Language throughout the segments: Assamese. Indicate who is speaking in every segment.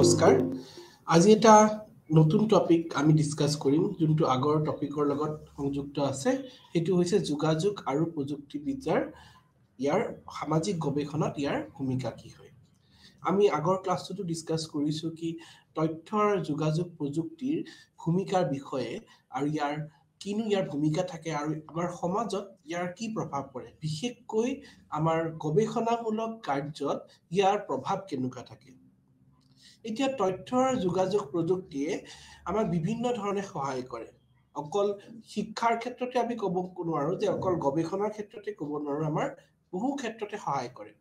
Speaker 1: নমস্কাৰ আজি এটা নতুন টপিক আমি ডিছকাছ কৰিম যোনটো আগৰ টপিকৰ লগত সংযুক্ত আছে সেইটো হৈছে যোগাযোগ আৰু প্ৰযুক্তিবিদ্যাৰ ইয়াৰ সামাজিক গৱেষণাত ইয়াৰ ভূমিকা কি হয় আমি আগৰ ক্লাছটোতো ডিছকাছ কৰিছোঁ কি তথ্যৰ যোগাযোগ প্ৰযুক্তিৰ ভূমিকাৰ বিষয়ে আৰু ইয়াৰ কিনো ইয়াৰ ভূমিকা থাকে আৰু আমাৰ সমাজত ইয়াৰ কি প্ৰভাৱ পৰে বিশেষকৈ আমাৰ গৱেষণামূলক কাৰ্যত ইয়াৰ প্ৰভাৱ কেনেকুৱা থাকে এতিয়া তথ্যৰ যোগাযোগ প্ৰযুক্তিয়ে আমাক বিভিন্ন ধৰণে সহায় কৰে অকল শিক্ষাৰ ক্ষেত্ৰতে আমি ক'ব নোৱাৰো যে অকল গৱেষণাৰ ক্ষেত্ৰতে ক'ব নোৱাৰো আমাৰ বহু ক্ষেত্ৰতে সহায় কৰে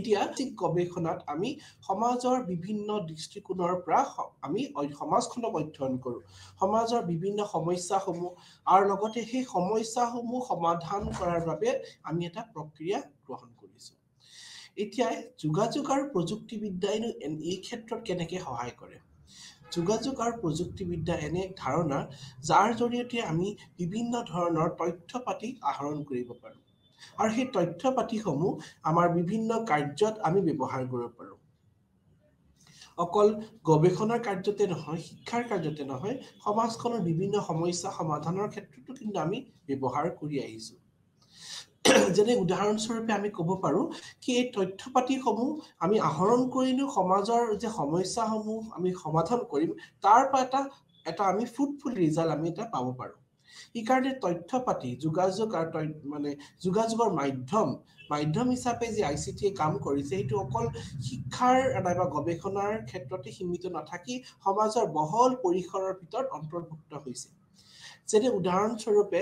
Speaker 1: এতিয়া ঠিক গৱেষণাত আমি সমাজৰ বিভিন্ন দৃষ্টিকোণৰ পৰা আমি সমাজখনক অধ্যয়ন কৰোঁ সমাজৰ বিভিন্ন সমস্যাসমূহ আৰু লগতে সেই সমস্যাসমূহ সমাধান কৰাৰ বাবে আমি এটা প্ৰক্ৰিয়া এতিয়া যোগাযোগ আৰু প্ৰযুক্তিবিদ্যাইনো এই ক্ষেত্ৰত কেনেকৈ সহায় কৰে যোগাযোগ আৰু প্ৰযুক্তিবিদ্যা এনে এক ধাৰণা যাৰ জৰিয়তে আমি বিভিন্ন ধৰণৰ তথ্য পাতি আহৰণ কৰিব পাৰোঁ আৰু সেই তথ্য পাতিসমূহ আমাৰ বিভিন্ন কাৰ্যত আমি ব্যৱহাৰ কৰিব পাৰোঁ অকল গৱেষণাৰ কাৰ্যতে নহয় শিক্ষাৰ কাৰ্যতে নহয় সমাজখনৰ বিভিন্ন সমস্যা সমাধানৰ ক্ষেত্ৰতো কিন্তু আমি ব্যৱহাৰ কৰি আহিছোঁ যেনে উদাহৰণস্বৰূপে আমি ক'ব পাৰোঁ কি এই তথ্য পাতিসমূহ আমি আহৰণ কৰিনো সমাজৰ যে সমস্যাসমূহ আমি সমাধান কৰিম তাৰ পৰা এটা এটা আমি ফ্ৰুটফুল ৰিজাল্ট আমি এটা পাব পাৰোঁ সেইকাৰণে তথ্য পাতি যোগাযোগ আৰু মানে যোগাযোগৰ মাধ্যম মাধ্যম হিচাপে যি আই চি টিয়ে কাম কৰিছে সেইটো অকল শিক্ষাৰ নাইবা গৱেষণাৰ ক্ষেত্ৰতে সীমিত নাথাকি সমাজৰ বহল পৰিসৰৰ ভিতৰত অন্তৰ্ভুক্ত হৈছে যেনে উদাহৰণস্বৰূপে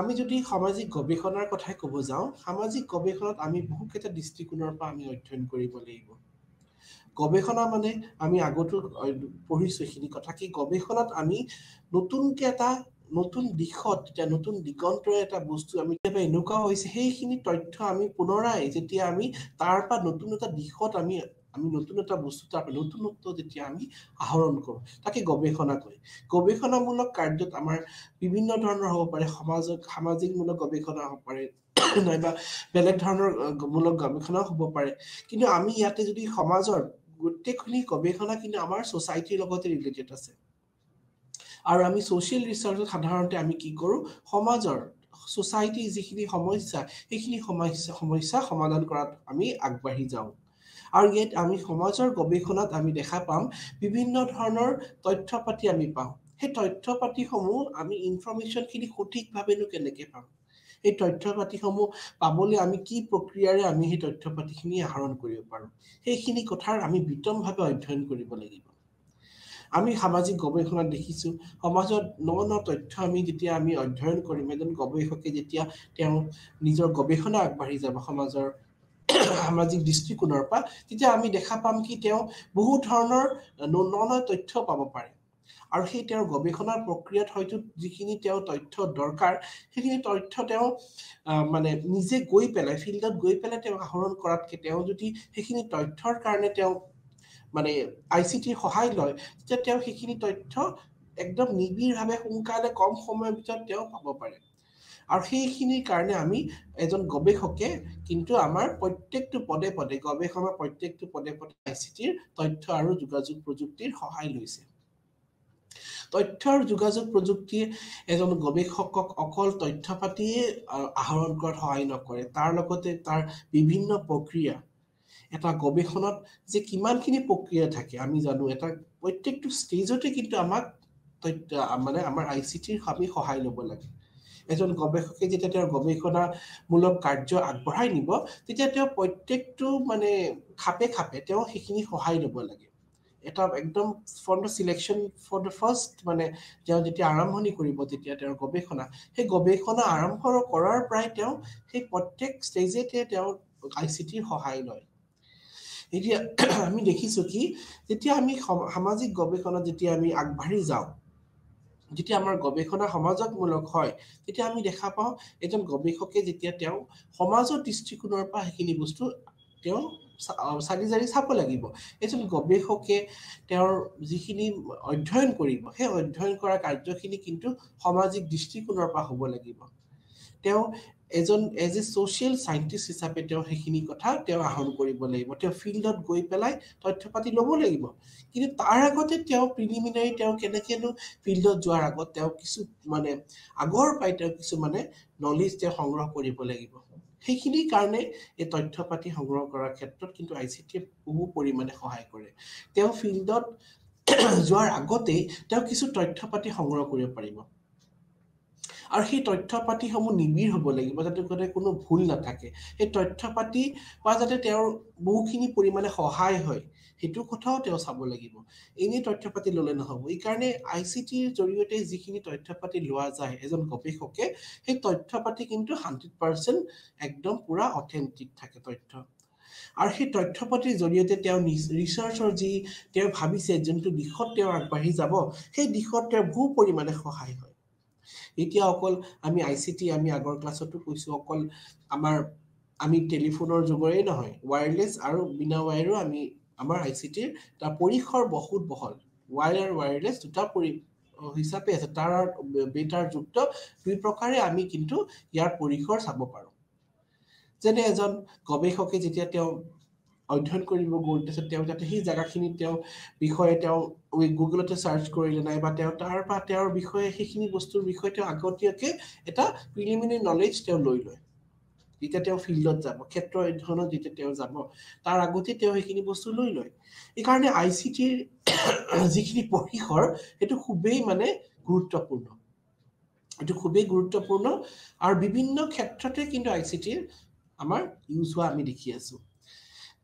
Speaker 1: আমি যদি সামাজিক গৱেষণাৰ কথাই ক'ব যাওঁ সামাজিক গৱেষণাত আমি বহুকেইটা দৃষ্টিকোণৰ পৰা আমি অধ্যয়ন কৰিব লাগিব গৱেষণা মানে আমি আগতো পঢ়িছোঁ এইখিনি কথা কি গৱেষণাত আমি নতুনকৈ এটা নতুন দিশত এতিয়া নতুন দিগন্তৰে এটা বস্তু আমি কেতিয়াবা এনেকুৱা হৈছে সেইখিনি তথ্য আমি পুনৰাই যেতিয়া আমি তাৰ পৰা নতুন এটা দিশত আমি আমি নতুন এটা বস্তু তাৰ নতুনত্ব যেতিয়া আমি আহৰণ কৰোঁ তাকে গৱেষণা কৰে গৱেষণামূলক কাৰ্যত আমাৰ বিভিন্ন ধৰণৰ হ'ব পাৰে সমাজক সামাজিকমূলক গৱেষণা হ'ব পাৰে নাইবা বেলেগ ধৰণৰ মূলক গৱেষণাও হ'ব পাৰে কিন্তু আমি ইয়াতে যদি সমাজৰ গোটেইখিনি গৱেষণা কিন্তু আমাৰ ছ'চাইটিৰ লগতে ৰিলেটেড আছে আৰু আমি ছ'চিয়েল ৰিচাৰ্চত সাধাৰণতে আমি কি কৰোঁ সমাজৰ ছ'চাইটিৰ যিখিনি সমস্যা সেইখিনি সমস্যা সমস্যা সমাধান কৰাত আমি আগবাঢ়ি যাওঁ আৰু ইয়াত আমি সমাজৰ গৱেষণাত আমি দেখা পাম বিভিন্ন ধৰণৰ তথ্য পাতি আমি পাওঁ সেই তথ্য পাতিসমূহ আমি ইনফৰ্মেশ্যনখিনি সঠিকভাৱেনো কেনেকৈ পাম এই তথ্য পাতিসমূহ পাবলৈ আমি কি প্ৰক্ৰিয়াৰে আমি সেই তথ্য পাতিখিনি আহৰণ কৰিব পাৰোঁ সেইখিনি কথাৰ আমি বিতংভাৱে অধ্যয়ন কৰিব লাগিব আমি সামাজিক গৱেষণাত দেখিছোঁ সমাজত ন ন তথ্য আমি যেতিয়া আমি অধ্যয়ন কৰিম এজন গৱেষকে যেতিয়া তেওঁ নিজৰ গৱেষণা আগবাঢ়ি যাব সমাজৰ সামাজিক দৃষ্টিকোণৰ পৰা তেতিয়া আমি দেখা পাম কি তেওঁ বহু ধৰণৰ ন ন তথ্য পাব পাৰে আৰু সেই তেওঁৰ গৱেষণাৰ প্ৰক্ৰিয়াত হয়তো যিখিনি তেওঁ তথ্য দৰকাৰ সেইখিনি তথ্য তেওঁ মানে নিজে গৈ পেলাই ফিল্ডত গৈ পেলাই তেওঁ আহৰণ কৰাতকে তেওঁ যদি সেইখিনি তথ্যৰ কাৰণে তেওঁ মানে আই চি টিৰ সহায় লয় তেতিয়া তেওঁ সেইখিনি তথ্য একদম নিবিড়ভাৱে সোনকালে কম সময়ৰ ভিতৰত তেওঁ পাব পাৰে আৰু সেইখিনিৰ কাৰণে আমি এজন গৱেষকে কিন্তু আমাৰ প্ৰত্যেকটো পদে পদে গৱেষণাৰ প্ৰত্যেকটো পদে পদে আই চি টিৰ তথ্য আৰু যোগাযোগ প্ৰযুক্তিৰ সহায় লৈছে তথ্য আৰু যোগাযোগ প্ৰযুক্তিয়ে এজন গৱেষকক অকল তথ্য পাতিয়ে আহৰণ কৰাত সহায় নকৰে তাৰ লগতে তাৰ বিভিন্ন প্ৰক্ৰিয়া এটা গৱেষণাত যে কিমানখিনি প্ৰক্ৰিয়া থাকে আমি জানো এটা প্ৰত্যেকটো ষ্টেজতে কিন্তু আমাক তথ্য মানে আমাৰ আই চি টিৰ আমি সহায় ল'ব লাগে এজন গৱেষকে যেতিয়া তেওঁৰ গৱেষণামূলক কাৰ্য আগবঢ়াই নিব তেতিয়া তেওঁ প্ৰত্যেকটো মানে খাপে খাপে তেওঁ সেইখিনি সহায় ল'ব লাগে এটা একদম from the selection for the first মানে তেওঁ যেতিয়া আৰম্ভণি কৰিব তেতিয়া তেওঁৰ গৱেষণা সেই গৱেষণা আৰম্ভ কৰাৰ পৰাই তেওঁ সেই প্ৰত্যেক ষ্টেজতে তেওঁ আই চি টিৰ সহায় লয় এতিয়া আমি দেখিছোঁ কি যেতিয়া আমি সামাজিক গৱেষণাত যেতিয়া আমি আগবাঢ়ি যাওঁ যেতিয়া আমাৰ গৱেষণা সমাজকমূলক হয় তেতিয়া আমি দেখা পাওঁ এজন গৱেষকে যেতিয়া তেওঁ সমাজৰ দৃষ্টিকোণৰ পৰা সেইখিনি বস্তু তেওঁ চালি জাৰি চাব লাগিব এজন গৱেষকে তেওঁৰ যিখিনি অধ্যয়ন কৰিব সেই অধ্যয়ন কৰা কাৰ্যখিনি কিন্তু সামাজিক দৃষ্টিকোণৰ পৰা হ'ব লাগিব তেওঁ এজন এজ এ ছ'চিয়েল চাইণ্টিষ্ট হিচাপে তেওঁ সেইখিনি কথা তেওঁ আহৰণ কৰিব লাগিব তেওঁ ফিল্ডত গৈ পেলাই তথ্য পাতি ল'ব লাগিব কিন্তু তাৰ আগতে তেওঁ প্ৰিলিমিনাৰী তেওঁ কেনেকৈনো ফিল্ডত যোৱাৰ আগত তেওঁ কিছু মানে আগৰ পৰাই তেওঁ কিছুমানে নলেজ তেওঁ সংগ্ৰহ কৰিব লাগিব সেইখিনিৰ কাৰণে এই তথ্য পাতি সংগ্ৰহ কৰাৰ ক্ষেত্ৰত কিন্তু আই চি টিয়ে বহু পৰিমাণে সহায় কৰে তেওঁ ফিল্ডত যোৱাৰ আগতেই তেওঁ কিছু তথ্য পাতি সংগ্ৰহ কৰিব পাৰিব আৰু সেই তথ্য পাতিসমূহ নিবিড় হ'ব লাগিব যাতে কোনো ভুল নাথাকে সেই তথ্য পাতি বা যাতে তেওঁৰ বহুখিনি পৰিমাণে সহায় হয় সেইটো কথাও তেওঁ চাব লাগিব এনেই তথ্য পাতি ল'লে নহ'ব এইকাৰণে আই চি টিৰ জৰিয়তে যিখিনি তথ্য পাতি লোৱা যায় এজন গৱেষকে সেই তথ্য পাতি কিন্তু হাণ্ড্ৰেড পাৰ্চেণ্ট একদম পূৰা অথেণ্টিক থাকে তথ্য আৰু সেই তথ্য পাতিৰ জৰিয়তে তেওঁ ৰিচাৰ্চৰ যি তেওঁ ভাবিছে যোনটো দিশত তেওঁ আগবাঢ়ি যাব সেই দিশত তেওঁ বহু পৰিমাণে সহায় হয় এতিয়া অকল আমি আই চি টি আমি আগৰ ক্লাছতো কৈছোঁ অকল আমাৰ আমি টেলিফোনৰ যুগৰেই নহয় ৱায়াৰলেছ আৰু বিনা ৱায়াৰো আমি আমাৰ আই চি টিৰ তাৰ পৰিসৰ বহুত বহল ৱায়াৰ আৰু ৱায়াৰলেছ দুটা পৰি হিচাপে আছে তাৰ বেটাৰ যুক্ত দুই প্ৰকাৰে আমি কিন্তু ইয়াৰ পৰিসৰ চাব পাৰোঁ যেনে এজন গৱেষকে যেতিয়া তেওঁ অধ্যয়ন কৰিব গ'ল তাৰপিছত তেওঁ যাতে সেই জেগাখিনি তেওঁ বিষয়ে তেওঁ গুগলতে চাৰ্চ কৰিলে নাই বা তেওঁ তাৰ পৰা তেওঁৰ বিষয়ে সেইখিনি বস্তুৰ বিষয়ে তেওঁ আগতীয়াকে এটা প্ৰিলিমিনেৰী নলেজ তেওঁ লৈ লয় যেতিয়া তেওঁ ফিল্ডত যাব ক্ষেত্ৰ অধ্যয়নত যেতিয়া তেওঁ যাব তাৰ আগতে তেওঁ সেইখিনি বস্তু লৈ লয় এইকাৰণে আই চি টিৰ যিখিনি পৰিসৰ সেইটো খুবেই মানে গুৰুত্বপূৰ্ণ এইটো খুবেই গুৰুত্বপূৰ্ণ আৰু বিভিন্ন ক্ষেত্ৰতে কিন্তু আই চি টিৰ আমাৰ ইউজ হোৱা আমি দেখি আছোঁ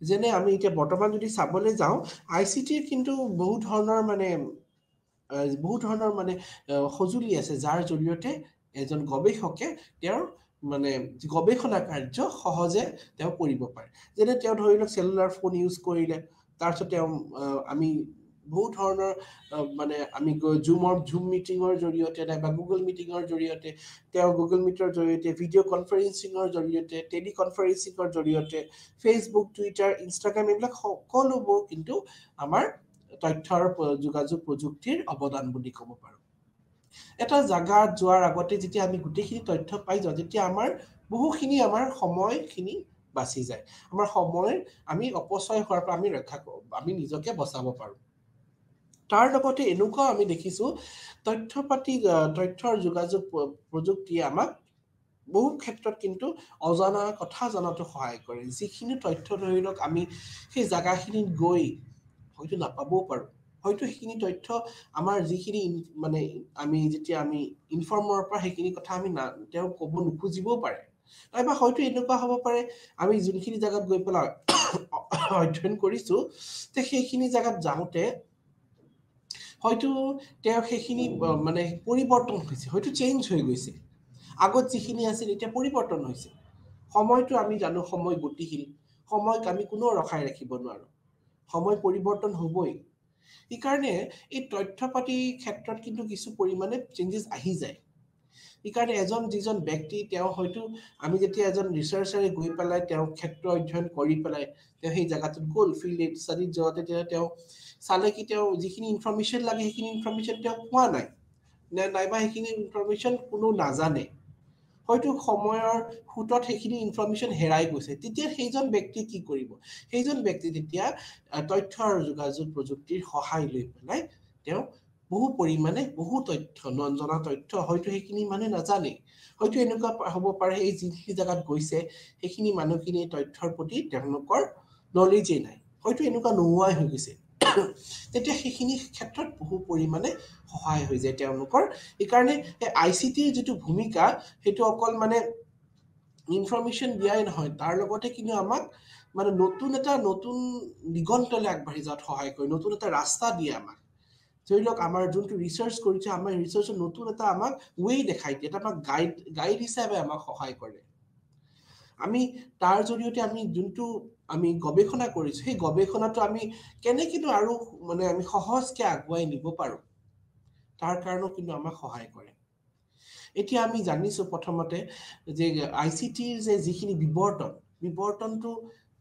Speaker 1: যেনে আমি এতিয়া বৰ্তমান যদি চাবলৈ যাওঁ আই চি টিৰ কিন্তু বহু ধৰণৰ মানে বহু ধৰণৰ মানে সঁজুলি আছে যাৰ জৰিয়তে এজন গৱেষকে তেওঁৰ মানে গৱেষণা কাৰ্য সহজে তেওঁ কৰিব পাৰে যেনে তেওঁ ধৰি লওক চেলুলাৰ ফোন ইউজ কৰিলে তাৰপিছত তেওঁ আমি বহুত ধৰণৰ মানে আমি জুমৰ জুম মিটিঙৰ জৰিয়তে নাইবা গুগল মিটিঙৰ জৰিয়তে তেওঁ গুগল মিটৰ জৰিয়তে ভিডিঅ' কনফাৰেঞ্চিঙৰ জৰিয়তে টেলিকনফাৰেঞ্চিঙৰ জৰিয়তে ফেচবুক টুইটাৰ ইনষ্টাগ্ৰাম এইবিলাক সকলোবোৰ কিন্তু আমাৰ তথ্যৰ যোগাযোগ প্ৰযুক্তিৰ অৱদান বুলি ক'ব পাৰো এটা জেগাত যোৱাৰ আগতে যেতিয়া আমি গোটেইখিনি তথ্য পাই যাওঁ তেতিয়া আমাৰ বহুখিনি আমাৰ সময়খিনি বাচি যায় আমাৰ সময় আমি অপচয় হোৱাৰ পৰা আমি ৰক্ষা কৰো আমি নিজকে বচাব পাৰো তাৰ লগতে এনেকুৱাও আমি দেখিছোঁ তথ্য পাতি তথ্যৰ যোগাযোগ প্ৰযুক্তিয়ে আমাক বহু ক্ষেত্ৰত কিন্তু অজনা কথা জনাটো সহায় কৰে যিখিনি তথ্য ধৰি লওক আমি সেই জাগাখিনিত গৈ হয়তো নাপাবও পাৰোঁ হয়তো সেইখিনি তথ্য আমাৰ যিখিনি মানে আমি যেতিয়া আমি ইনফৰ্মৰ পৰা সেইখিনি কথা আমি না তেওঁ ক'ব নোখোজিবও পাৰে নাইবা হয়তো এনেকুৱা হ'ব পাৰে আমি যোনখিনি জেগাত গৈ পেলাই অধ্যয়ন কৰিছোঁ যে সেইখিনি জেগাত যাওঁতে হয়তো তেওঁ সেইখিনি মানে পৰিৱৰ্তন হৈছে হয়তো চেঞ্জ হৈ গৈছে আগত যিখিনি আছিল এতিয়া পৰিৱৰ্তন হৈছে সময়টো আমি জানো সময় গতিশীল সময়ক আমি কোনো ৰখাই ৰাখিব নোৱাৰোঁ সময় পৰিৱৰ্তন হ'বই সেইকাৰণে এই তথ্য পাতিৰ ক্ষেত্ৰত কিন্তু কিছু পৰিমাণে চেঞ্জেছ আহি যায় সেইকাৰণে এজন যিজন ব্যক্তি তেওঁ হয়তো আমি যেতিয়া এজন ৰিচাৰ্চাৰে গৈ পেলাই তেওঁৰ ক্ষেত্ৰ অধ্যয়ন কৰি পেলাই তেওঁ সেই জেগাটোত গ'ল ফিল্ড ষ্টাডিত যোৱা তেতিয়া তেওঁ চালে কি তেওঁ যিখিনি ইনফৰ্মেশ্যন লাগে সেইখিনি ইনফৰ্মেশ্যন তেওঁ পোৱা নাই নে নাইবা সেইখিনি ইনফৰ্মেশ্যন কোনো নাজানে হয়তো সময়ৰ সোঁতত সেইখিনি ইনফৰ্মেশ্যন হেৰাই গৈছে তেতিয়া সেইজন ব্যক্তি কি কৰিব সেইজন ব্যক্তি তেতিয়া তথ্য আৰু যোগাযোগ প্ৰযুক্তিৰ সহায় লৈ পেলাই তেওঁ বহু পৰিমাণে বহু তথ্য নঞ্জনা তথ্য হয়তো সেইখিনি মানুহে নাজানেই হয়তো এনেকুৱা হ'ব পাৰে এই যিখিনি জেগাত গৈছে সেইখিনি মানুহখিনি তথ্যৰ প্ৰতি তেওঁলোকৰ নলেজেই নাই হয়তো এনেকুৱা নোহোৱাই হৈ গৈছে তেতিয়া সেইখিনি ক্ষেত্ৰত বহু পৰিমাণে সহায় হৈ যায় তেওঁলোকৰ সেইকাৰণে এই আই চি টিৰ যিটো ভূমিকা সেইটো অকল মানে ইনফৰ্মেশ্যন দিয়াই নহয় তাৰ লগতে কিন্তু আমাক মানে নতুন এটা নতুন দিগন্তলৈ আগবাঢ়ি যোৱাত সহায় কৰে নতুন এটা ৰাস্তা দিয়ে আমাক ধৰি লওক আমাৰ যোনটো ৰিচাৰ্চ কৰিছে আমাৰ ৰিচাৰ্চত নতুন এটা আমাক ৱে' দেখাই দিয়ে এটা আমাক গাইড গাইড হিচাপে আমাক সহায় কৰে আমি তাৰ জৰিয়তে আমি যোনটো আমি গৱেষণা কৰিছোঁ সেই গৱেষণাটো আমি কেনেকৈ আৰু মানে আমি সহজকৈ আগুৱাই নিব পাৰোঁ তাৰ কাৰণেও কিন্তু আমাক সহায় কৰে এতিয়া আমি জানিছোঁ প্ৰথমতে যে আই চি টিৰ যে যিখিনি বিৱৰ্তন বিৱৰ্তনটো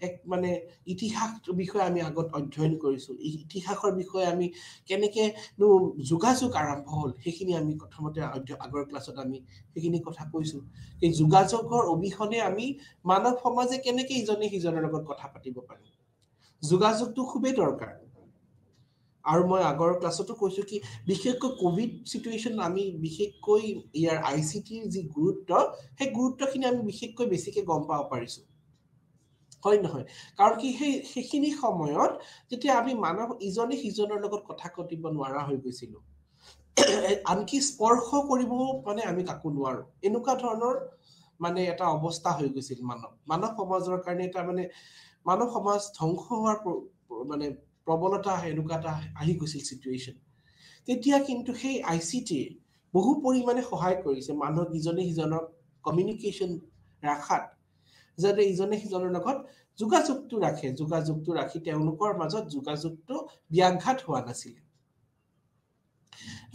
Speaker 1: এক মানে ইতিহাসটোৰ বিষয়ে আমি আগত অধ্যয়ন কৰিছোঁ ইতিহাসৰ বিষয়ে আমি কেনেকৈনো যোগাযোগ আৰম্ভ হ'ল সেইখিনি আমি প্ৰথমতে আগৰ ক্লাছত আমি সেইখিনি কথা কৈছোঁ সেই যোগাযোগৰ অবিহনে আমি মানৱ সমাজে কেনেকৈ ইজনে সিজনৰ লগত কথা পাতিব পাৰিম যোগাযোগটো খুবেই দৰকাৰ আৰু মই আগৰ ক্লাছতো কৈছো কি বিশেষকৈ ক'ভিড চিটুৱেশ্যন আমি বিশেষকৈ ইয়াৰ আই চি টিৰ যি গুৰুত্ব সেই গুৰুত্বখিনি আমি বিশেষকৈ বেছিকে গম পাব পাৰিছো হয় নহয় কাৰণ কি সেই সেইখিনি সময়ত যেতিয়া আমি মানুহ ইজনে সিজনৰ লগত কথা পাতিব নোৱাৰা হৈ গৈছিলো আনকি স্পৰ্শ কৰিব মানে আমি কাকো নোৱাৰো এনেকুৱা ধৰণৰ মানে এটা অৱস্থা হৈ গৈছিল মানৱ মানৱ সমাজৰ কাৰণে এটা মানে মানৱ সমাজ ধ্বংস হোৱাৰ মানে প্ৰবলতা এনেকুৱা এটা আহি গৈছিল চিটুৱেশ্যন তেতিয়া কিন্তু সেই আই চি টি বহু পৰিমাণে সহায় কৰিছে মানুহক ইজনে সিজনক কমিউনিকেশ্যন ৰাখাত যাতে ইজনে সিজনৰ লগত যোগাযোগটো ৰাখে যোগাযোগটো ৰাখি তেওঁলোকৰ মাজত যোগাযোগটো ব্যাঘাত হোৱা নাছিলে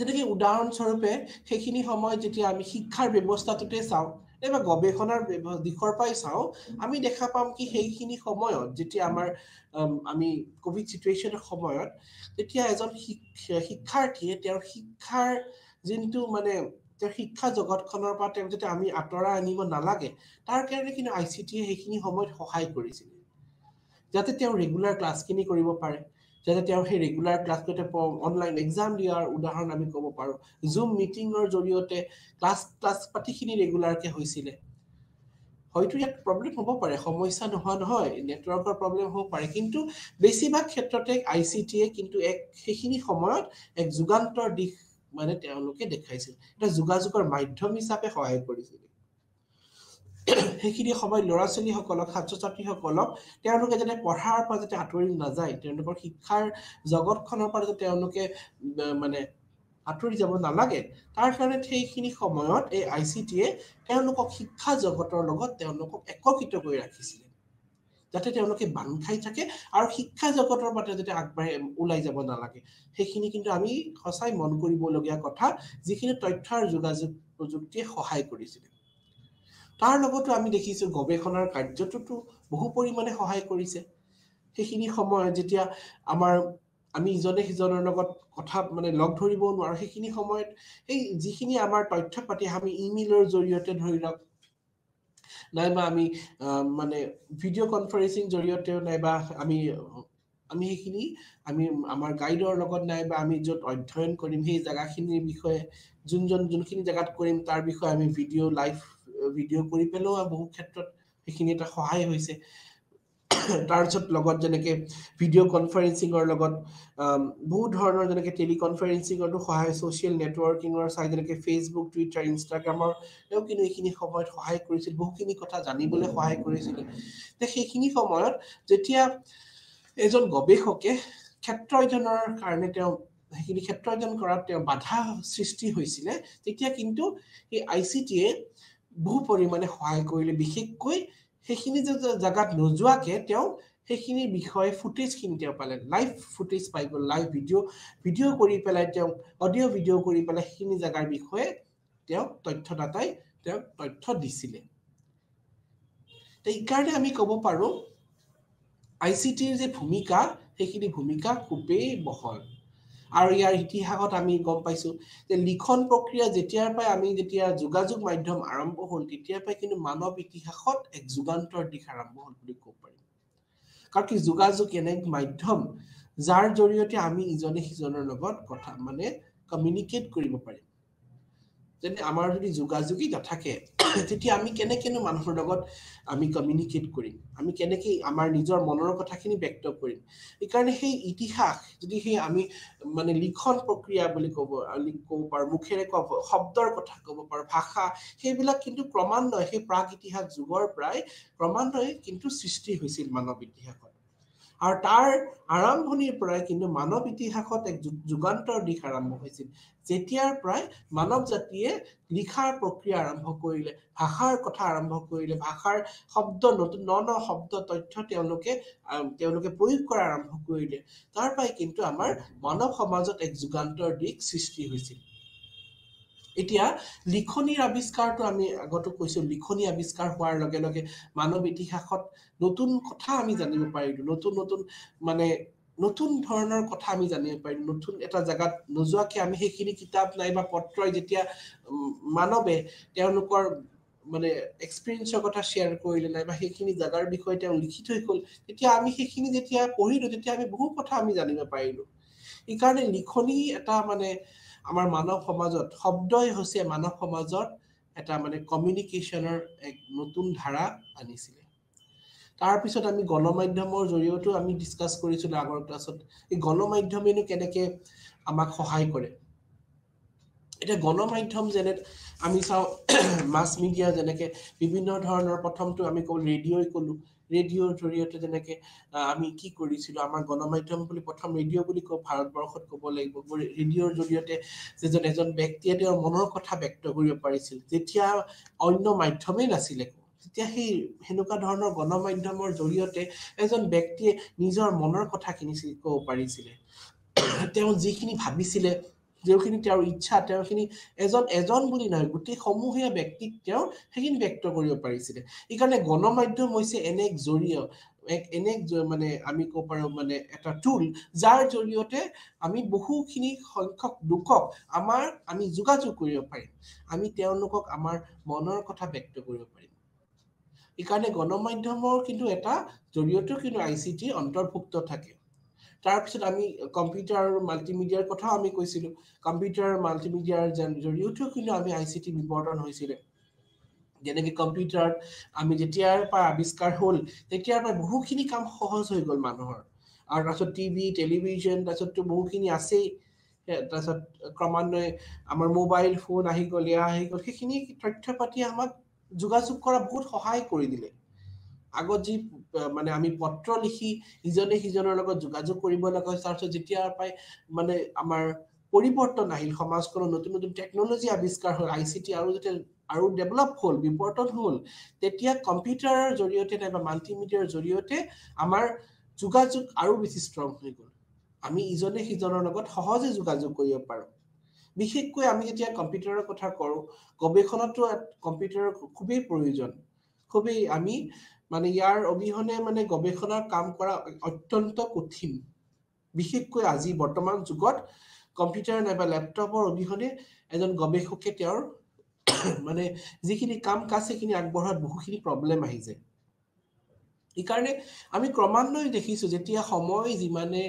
Speaker 1: যেনেকে উদাহৰণস্বৰূপে সেইখিনি সময়ত যেতিয়া আমি শিক্ষাৰ ব্যৱস্থাটোতে চাওঁ নাইবা গৱেষণাৰ দিশৰ পৰাই চাওঁ আমি দেখা পাম কি সেইখিনি সময়ত যেতিয়া আমাৰ আমি কভিড চিটুৱেশ্যনৰ সময়ত তেতিয়া এজন শিক্ষাৰ্থীয়ে তেওঁৰ শিক্ষাৰ যোনটো মানে যে শিক্ষা জগতখনৰ পৰা তেওঁক যাতে আমি আঁতৰাই আনিব নালাগে তাৰ কাৰণে কিন্তু আই চি টিয়ে সেইখিনি সময়ত সহায় কৰিছিলে যাতে তেওঁ ৰেগুলাৰ ক্লাছখিনি কৰিব পাৰে যাতে তেওঁ সেই ৰেগুলাৰ ক্লাছতে অনলাইন এক্সাম দিয়াৰ উদাহৰণ আমি ক'ব পাৰোঁ জুম মিটিঙৰ জৰিয়তে ক্লাছ ক্লাছ পাতিখিনি ৰেগুলাৰকৈ হৈছিলে হয়তো ইয়াত প্ৰব্লেম হ'ব পাৰে সমস্যা নোহোৱা নহয় নেটৱৰ্কৰ প্ৰব্লেম হ'ব পাৰে কিন্তু বেছিভাগ ক্ষেত্ৰতে আই চি টিয়ে কিন্তু এক সেইখিনি সময়ত এক যুগান্তৰ দিশ মানে তেওঁলোকে দেখাইছিল এটা যোগাযোগৰ মাধ্যম হিচাপে সহায় কৰিছিল সেইখিনি সময় ল'ৰা ছোৱালীসকলক ছাত্ৰ ছাত্ৰীসকলক তেওঁলোকে যাতে পঢ়াৰ পৰা যাতে আঁতৰি নাযায় তেওঁলোকৰ শিক্ষাৰ জগতখনৰ পৰা যাতে তেওঁলোকে মানে আঁতৰি যাব নালাগে তাৰ কাৰণে সেইখিনি সময়ত এই আই চি টিয়ে তেওঁলোকক শিক্ষা জগতৰ লগত তেওঁলোকক একত্ৰিত কৰি ৰাখিছিল যাতে তেওঁলোকে বান্ধ খাই থাকে আৰু শিক্ষা জগতৰ বাবে যাতে আগবাঢ়ি ওলাই যাব নালাগে সেইখিনি কিন্তু আমি সঁচাই মন কৰিবলগীয়া কথা যিখিনি তথ্য আৰু যোগাযোগ প্ৰযুক্তিয়ে সহায় কৰিছিলে তাৰ লগতো আমি দেখিছোঁ গৱেষণাৰ কাৰ্যটোতো বহু পৰিমাণে সহায় কৰিছে সেইখিনি সময়ত যেতিয়া আমাৰ আমি ইজনে সিজনৰ লগত কথা মানে লগ ধৰিব নোৱাৰোঁ সেইখিনি সময়ত সেই যিখিনি আমাৰ তথ্য পাতি আমি ইমেইলৰ জৰিয়তে ধৰি লওক নাইবা আমি মানে ভিডিঅ' কনফাৰেন্সিং জৰিয়তেও নাইবা আমি আমি সেইখিনি আমি আমাৰ গাইডৰ লগত নাইবা আমি য'ত অধ্যয়ন কৰিম সেই জেগাখিনিৰ বিষয়ে যোনজন যোনখিনি জেগাত কৰিম তাৰ বিষয়ে আমি ভিডিঅ' লাইভ ভিডিঅ' কৰি পেলাইও বহু ক্ষেত্ৰত সেইখিনি এটা সহায় হৈছে তাৰপিছত লগত যেনেকে ভিডিঅ' কনফাৰেন্সিঙৰ লগত বহুত ধৰণৰ যেনেকে টেলিকনফাৰেন্সিঙৰটো সহায় ছ'চিয়েল নেটৱৰ্কিঙৰ চাই যেনেকে ফেচবুক টুইটাৰ ইনষ্টাগ্ৰামৰ তেওঁ কিন্তু এইখিনি সময়ত সহায় কৰিছিল বহুখিনি কথা জানিবলৈ সহায় কৰিছিল তে সেইখিনি সময়ত যেতিয়া এজন গৱেষকে ক্ষেত্ৰ এজনৰ কাৰণে তেওঁ সেইখিনি ক্ষেত্ৰ এজন কৰাত তেওঁ বাধা সৃষ্টি হৈছিলে তেতিয়া কিন্তু সেই আই চি টিয়ে বহু পৰিমাণে সহায় কৰিলে বিশেষকৈ সেইখিনি জেগাত নোযোৱাকে তেওঁ সেইখিনি বিষয়ে ফুটেজখিনি তেওঁ পালে লাইভ ফুটেজ পাই গ'ল লাইভ ভিডিঅ' ভিডিঅ' কৰি পেলাই তেওঁ অডিঅ' ভিডিঅ' কৰি পেলাই সেইখিনি জেগাৰ বিষয়ে তেওঁ তথ্যদাতাই তেওঁক তথ্য দিছিলে এইকাৰণে আমি ক'ব পাৰোঁ আই চি টিৰ যে ভূমিকা সেইখিনি ভূমিকা খুবেই বহল আৰু ইয়াৰ ইতিহাসত আমি গম পাইছো যে লিখন প্ৰক্ৰিয়া যেতিয়াৰ পৰাই আমি যেতিয়া যোগাযোগ মাধ্যম আৰম্ভ হ'ল তেতিয়াৰ পৰাই কিন্তু মানৱ ইতিহাসত এক যুগান্তৰ দিশ আৰম্ভ হ'ল বুলি ক'ব পাৰিম কাৰণ কি যোগাযোগ এনে মাধ্যম যাৰ জৰিয়তে আমি ইজনে সিজনৰ লগত কথা মানে কমিউনিকেট কৰিব পাৰিম যেনে আমাৰ যদি যোগাযোগী নাথাকে তেতিয়া আমি কেনেকেনো মানুহৰ লগত আমি কমিউনিকেট কৰিম আমি কেনেকে আমাৰ নিজৰ মনৰ কথাখিনি ব্যক্ত কৰিম সেইকাৰণে সেই ইতিহাস যদি সেই আমি মানে লিখন প্ৰক্ৰিয়া বুলি ক'ব ক'ব পাৰোঁ মুখেৰে ক'ব শব্দৰ কথা ক'ব পাৰোঁ ভাষা সেইবিলাক কিন্তু ক্ৰমান্বয়ে সেই প্ৰাগ ইতিহাস যুগৰ প্ৰায় ক্ৰমান্বয়ে কিন্তু সৃষ্টি হৈছিল মানৱ ইতিহাসত আৰু তাৰ আৰম্ভণিৰ পৰাই কিন্তু মানৱ ইতিহাসত এক যুগান্তৰ দিশ আৰম্ভ হৈছিল যেতিয়াৰ পৰাই মানৱ জাতিয়ে লিখাৰ প্ৰক্ৰিয়া আৰম্ভ কৰিলে ভাষাৰ কথা আৰম্ভ কৰিলে ভাষাৰ শব্দ নতুন ন ন শব্দ তথ্য তেওঁলোকে তেওঁলোকে প্ৰয়োগ কৰা আৰম্ভ কৰিলে তাৰ পৰাই কিন্তু আমাৰ মানৱ সমাজত এক যুগান্তৰ দিশ সৃষ্টি হৈছিল এতিয়া লিখনিৰ আৱিষ্কাৰটো আমি আগতো কৈছোঁ লিখনি আৱিষ্কাৰ হোৱাৰ লগে লগে মানৱ ইতিহাসত নতুন কথা আমি জানিব পাৰিলোঁ নতুন নতুন মানে নতুন ধৰণৰ কথা আমি জানিব পাৰিলোঁ নতুন এটা জেগাত নোযোৱাকৈ আমি সেইখিনি কিতাপ নাইবা পত্ৰই যেতিয়া মানৱে তেওঁলোকৰ মানে এক্সপিৰিয়েঞ্চৰ কথা শ্বেয়াৰ কৰিলে নাইবা সেইখিনি জেগাৰ বিষয়ে তেওঁ লিখি থৈ গ'ল তেতিয়া আমি সেইখিনি যেতিয়া পঢ়িলো তেতিয়া আমি বহু কথা আমি জানিব পাৰিলো সেইকাৰণে লিখনি এটা মানে আমাৰ মানৱ সমাজত শব্দই হৈছে মানৱ সমাজত এটা মানে কমিউনিকেশ্যনৰ এক নতুন ধাৰা আনিছিলে তাৰপিছত আমি গণমাধ্যমৰ জৰিয়তেও আমি ডিছকাছ কৰিছিলোঁ আগৰ ক্লাছত এই মাধ্য়মেনো কেনেকৈ আমাক সহায় কৰে এতিয়া গণ মাধ্য়ম যেনে আমি চাওঁ মাছ মিডিয়া যেনেকৈ বিভিন্ন ধৰণৰ প্ৰথমটো আমি ক'লোঁ ৰেডিঅ'ই ক'লোঁ ৰেডিঅ'ৰ জৰিয়তে যেনেকে আমি কি কৰিছিলো আমাৰ গণ মাধ্যম বুলি প্ৰথম ৰেডিঅ' বুলি কওঁ ভাৰতবৰ্ষত ক'ব লাগিব ৰেডিঅ'ৰ জৰিয়তে যিজন এজন ব্যক্তিয়ে তেওঁৰ মনৰ কথা ব্যক্ত কৰিব পাৰিছিল যেতিয়া অন্য মাধ্যমেই নাছিলে তেতিয়া সেই সেনেকুৱা ধৰণৰ গণ মাধ্য়মৰ জৰিয়তে এজন ব্যক্তিয়ে নিজৰ মনৰ কথা কথাখিনি ক'ব পাৰিছিলে তেওঁ যিখিনি ভাবিছিলে যিখিনি তেওঁৰ ইচ্ছা তেওঁখিনি এজন এজন বুলি নহয় গোটেই সমূহীয়া ব্যক্তিক তেওঁ সেইখিনি ব্যক্ত কৰিব পাৰিছিলে সেইকাৰণে মাধ্য়ম হৈছে এনে এক জৰিয় এক এনে মানে আমি ক'ব পাৰোঁ মানে এটা টুল যাৰ জৰিয়তে আমি বহুখিনি সংখ্যক লোকক আমাৰ আমি যোগাযোগ কৰিব পাৰিম আমি তেওঁলোকক আমাৰ মনৰ কথা ব্যক্ত কৰিব পাৰিম সেইকাৰণে গণ মাধ্য়মৰ কিন্তু এটা জৰিয়তেও কিন্তু আই চি টি অন্তৰ্ভুক্ত থাকে তাৰপিছত আমি কম্পিউটাৰ আৰু মাল্টিমিডিয়াৰ কথাও আমি কৈছিলো কম্পিউটাৰ আৰু মাল্টিমিডিয়াৰ যেন জৰিয়তেও কিন্তু আমি আই চি টি বিৱৰ্তন হৈছিলে যেনেকে কম্পিউটাৰত আমি যেতিয়াৰ পৰা আৱিষ্কাৰ হ'ল তেতিয়াৰ পৰা বহুখিনি কাম সহজ হৈ গ'ল মানুহৰ আৰু তাৰপিছত টিভি টেলিভিশ্যন তাৰপিছততো বহুখিনি আছেই তাৰপিছত ক্ৰমান্বয়ে আমাৰ মোবাইল ফোন আহি গ'ল এয়া আহি গ'ল সেইখিনি তথ্য পাতি আমাক যোগাযোগ কৰা বহুত সহায় কৰি দিলে আগত যি মানে আমি পত্ৰ লিখি ইজনে সিজনৰ লগত যোগাযোগ কৰিব লগা হৈছে তাৰপিছত যেতিয়াৰ পৰাই মানে আমাৰ পৰিৱৰ্তন আহিল সমাজখনৰ নতুন নতুন টেকন'লজি আৱিষ্কাৰ হ'ল আই চি টি আৰু যেতিয়া আৰু ডেভেলপ হ'ল বিৱৰ্তন হ'ল তেতিয়া কম্পিউটাৰৰ জৰিয়তে নাইবা মাল্টিমিডিয়াৰ জৰিয়তে আমাৰ যোগাযোগ আৰু বেছি ষ্ট্ৰং হৈ গ'ল আমি ইজনে সিজনৰ লগত সহজে যোগাযোগ কৰিব পাৰোঁ বিশেষকৈ আমি যেতিয়া কম্পিউটাৰৰ কথা কৰোঁ গৱেষণাতো কম্পিউটাৰৰ খুবেই প্ৰয়োজন খুবেই আমি মানে ইয়াৰ অবিহনে মানে গৱেষণাৰ কাম কৰা অত্যন্ত কঠিন বিশেষকৈ আজি বৰ্তমান যুগত কম্পিউটাৰ নাইবা লেপটপৰ অবিহনে এজন গৱেষকে তেওঁৰ মানে যিখিনি কাম কাজ সেইখিনি আগবঢ়োৱাত বহুখিনি প্ৰব্লেম আহি যায় সেইকাৰণে আমি ক্ৰমান্বয়ে দেখিছোঁ যেতিয়া সময় যিমানে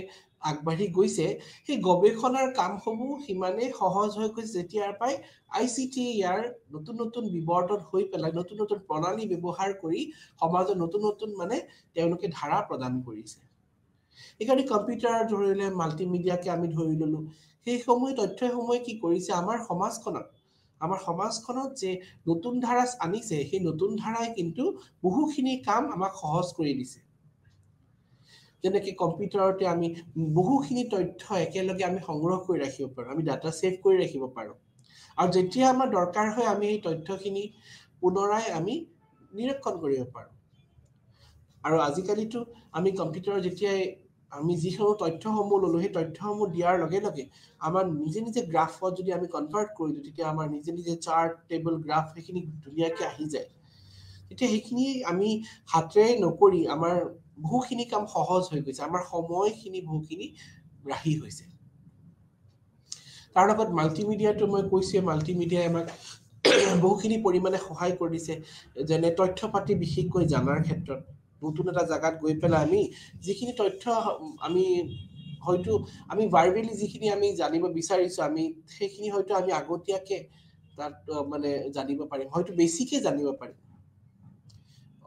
Speaker 1: আগবাঢ়ি গৈছে সেই গৱেষণাৰ কামসমূহ সিমানেই সহজ হৈ গৈছে যেতিয়াৰ পৰাই আই চি টি ইয়াৰ নতুন নতুন বিৱৰ্তন হৈ পেলাই নতুন নতুন প্ৰণালী ব্যৱহাৰ কৰি সমাজত নতুন নতুন মানে তেওঁলোকে ধাৰা প্ৰদান কৰিছে সেইকাৰণে কম্পিউটাৰ ধৰিলে মাল্টিমিডিয়াকে আমি ধৰি ললোঁ সেই সময় তথ্যই সময় কি কৰিছে আমাৰ সমাজখনত আমাৰ সমাজখনত যে নতুন ধাৰা আনিছে সেই নতুন ধাৰাই কিন্তু বহুখিনি কাম আমাক সহজ কৰি দিছে যেনেকে কম্পিউটাৰতে আমি বহুখিনি তথ্য একেলগে আমি সংগ্ৰহ কৰি ৰাখিব পাৰোঁ আমি ডাটা ছেভ কৰি ৰাখিব পাৰোঁ আৰু যেতিয়া আমাৰ দৰকাৰ হয় আমি সেই তথ্যখিনি পুনৰাই আমি নিৰীক্ষণ কৰিব পাৰো আৰু আজিকালিতো আমি কম্পিউটাৰৰ যেতিয়াই আমি যিসমূহ তথ্যসমূহ ল'লোঁ সেই তথ্যসমূহ দিয়াৰ লগে লগে আমাৰ নিজে নিজে গ্ৰাফত যদি আমি কনভাৰ্ট কৰি দিওঁ তেতিয়া আমাৰ নিজে নিজে চাৰ্ট টেবুল গ্ৰাফ সেইখিনি ধুনীয়াকৈ আহি যায় তেতিয়া সেইখিনি আমি হাতেৰে নকৰি আমাৰ বহুখিনি কাম সহজ হৈ গৈছে আমাৰ সময়খিনি বহুখিনি ৰাহি হৈছে তাৰ লগত মাল্টিমিডিয়াটো মই কৈছোৱেই মাল্টিমিডিয়াই আমাক বহুখিনি পৰিমাণে সহায় কৰিছে যেনে তথ্য পাতি বিশেষকৈ জানাৰ ক্ষেত্ৰত নতুন এটা জেগাত গৈ পেলাই আমি যিখিনি তথ্য আমি হয়তো আমি ভাৰ্বেলি যিখিনি আমি জানিব বিচাৰিছোঁ আমি সেইখিনি হয়তো আমি আগতীয়াকৈ তাত মানে জানিব পাৰিম হয়তো বেছিকৈ জানিব পাৰিম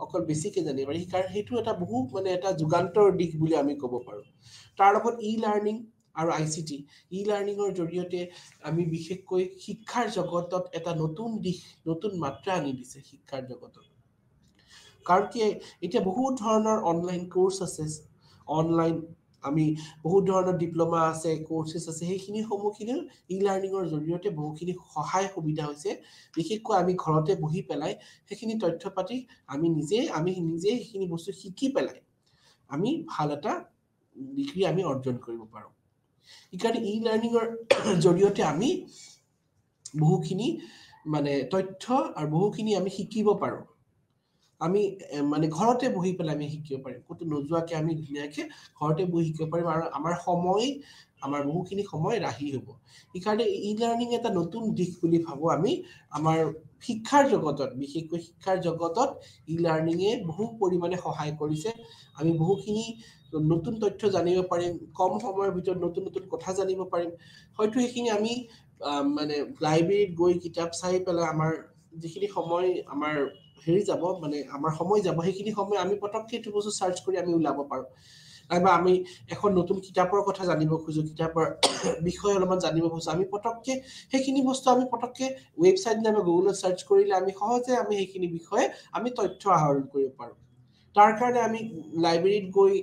Speaker 1: অকল বেছিকে জানিব পাৰি কাৰণ সেইটো এটা বহুত মানে এটা যুগান্তৰ দিশ বুলি আমি ক'ব পাৰোঁ তাৰ লগত ই লাৰ্ণিং আৰু আই চি টি ই লাৰ্ণিঙৰ জৰিয়তে আমি বিশেষকৈ শিক্ষাৰ জগতত এটা নতুন দিশ নতুন মাত্ৰা আনি দিছে শিক্ষাৰ জগতত কাৰণ কি এতিয়া বহুত ধৰণৰ অনলাইন কোৰ্চ আছে অনলাইন আমি বহুত ধৰণৰ ডিপ্ল'মা আছে কৰ্চেছ আছে সেইখিনি সমূহখিনিও ই লাৰ্ণিঙৰ জৰিয়তে বহুখিনি সহায় সুবিধা হৈছে বিশেষকৈ আমি ঘৰতে বহি পেলাই সেইখিনি তথ্য পাতি আমি নিজে আমি নিজে সেইখিনি বস্তু শিকি পেলাই আমি ভাল এটা ডিগ্ৰী আমি অৰ্জন কৰিব পাৰোঁ সেইকাৰণে ই লাৰ্ণিঙৰ জৰিয়তে আমি বহুখিনি মানে তথ্য আৰু বহুখিনি আমি শিকিব পাৰোঁ আমি মানে ঘৰতে বহি পেলাই আমি শিকিব পাৰিম ক'তো নোযোৱাকে আমি ধুনীয়াকে ঘৰতে বহি শিকিব পাৰিম আৰু আমাৰ সময় আমাৰ বহুখিনি সময় ৰাহি হ'ব সেইকাৰণে ই লাৰ্ণিং এটা নতুন দিশ বুলি ভাবোঁ আমি আমাৰ শিক্ষাৰ জগতত বিশেষকৈ শিক্ষাৰ জগতত ই লাৰ্ণিঙে বহু পৰিমাণে সহায় কৰিছে আমি বহুখিনি নতুন তথ্য জানিব পাৰিম কম সময়ৰ ভিতৰত নতুন নতুন কথা জানিব পাৰিম হয়তো সেইখিনি আমি মানে লাইব্ৰেৰীত গৈ কিতাপ চাই পেলাই আমাৰ যিখিনি সময় আমাৰ হেৰি যাব মানে আমাৰ সময় যাব সেইখিনি সময় আমি পটককে এইটো বস্তু চাৰ্চ কৰি আমি ওলাব পাৰোঁ নাইবা আমি এখন নতুন কিতাপৰ কথা জানিব খোজো কিতাপৰ বিষয়ে অলপমান জানিব খোজো আমি পটককে সেইখিনি বস্তু আমি পটককে ৱেবছাইট নাইবা গুগলত চাৰ্চ কৰিলে আমি সহজে আমি সেইখিনি বিষয়ে আমি তথ্য আহৰণ কৰিব পাৰোঁ তাৰ কাৰণে আমি লাইব্ৰেৰীত গৈ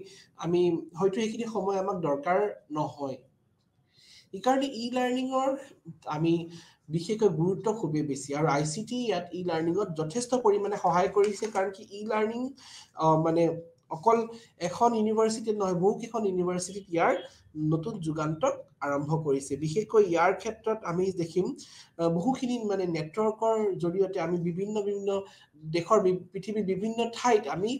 Speaker 1: আমি হয়তো সেইখিনি সময় আমাক দৰকাৰ নহয় সেইকাৰণে ই লাৰ্ণিঙৰ আমি বিশেষকৈ গুৰুত্ব খুবেই বেছি আৰু আই চি টি ইয়াত ই লাৰ্ণিঙত যথেষ্ট পৰিমাণে সহায় কৰিছে কাৰণ কি ই লাৰ্ণিং মানে অকল এখন ইউনিভাৰ্চিটিত নহয় বহুকেইখন ইউনিভাৰ্চিটিত ইয়াৰ নতুন যুগান্তক আৰম্ভ কৰিছে বিশেষকৈ ইয়াৰ ক্ষেত্ৰত আমি দেখিম বহুখিনি মানে নেটৱৰ্কৰ জৰিয়তে আমি বিভিন্ন বিভিন্ন দেশৰ পৃথিৱীৰ বিভিন্ন ঠাইত আমি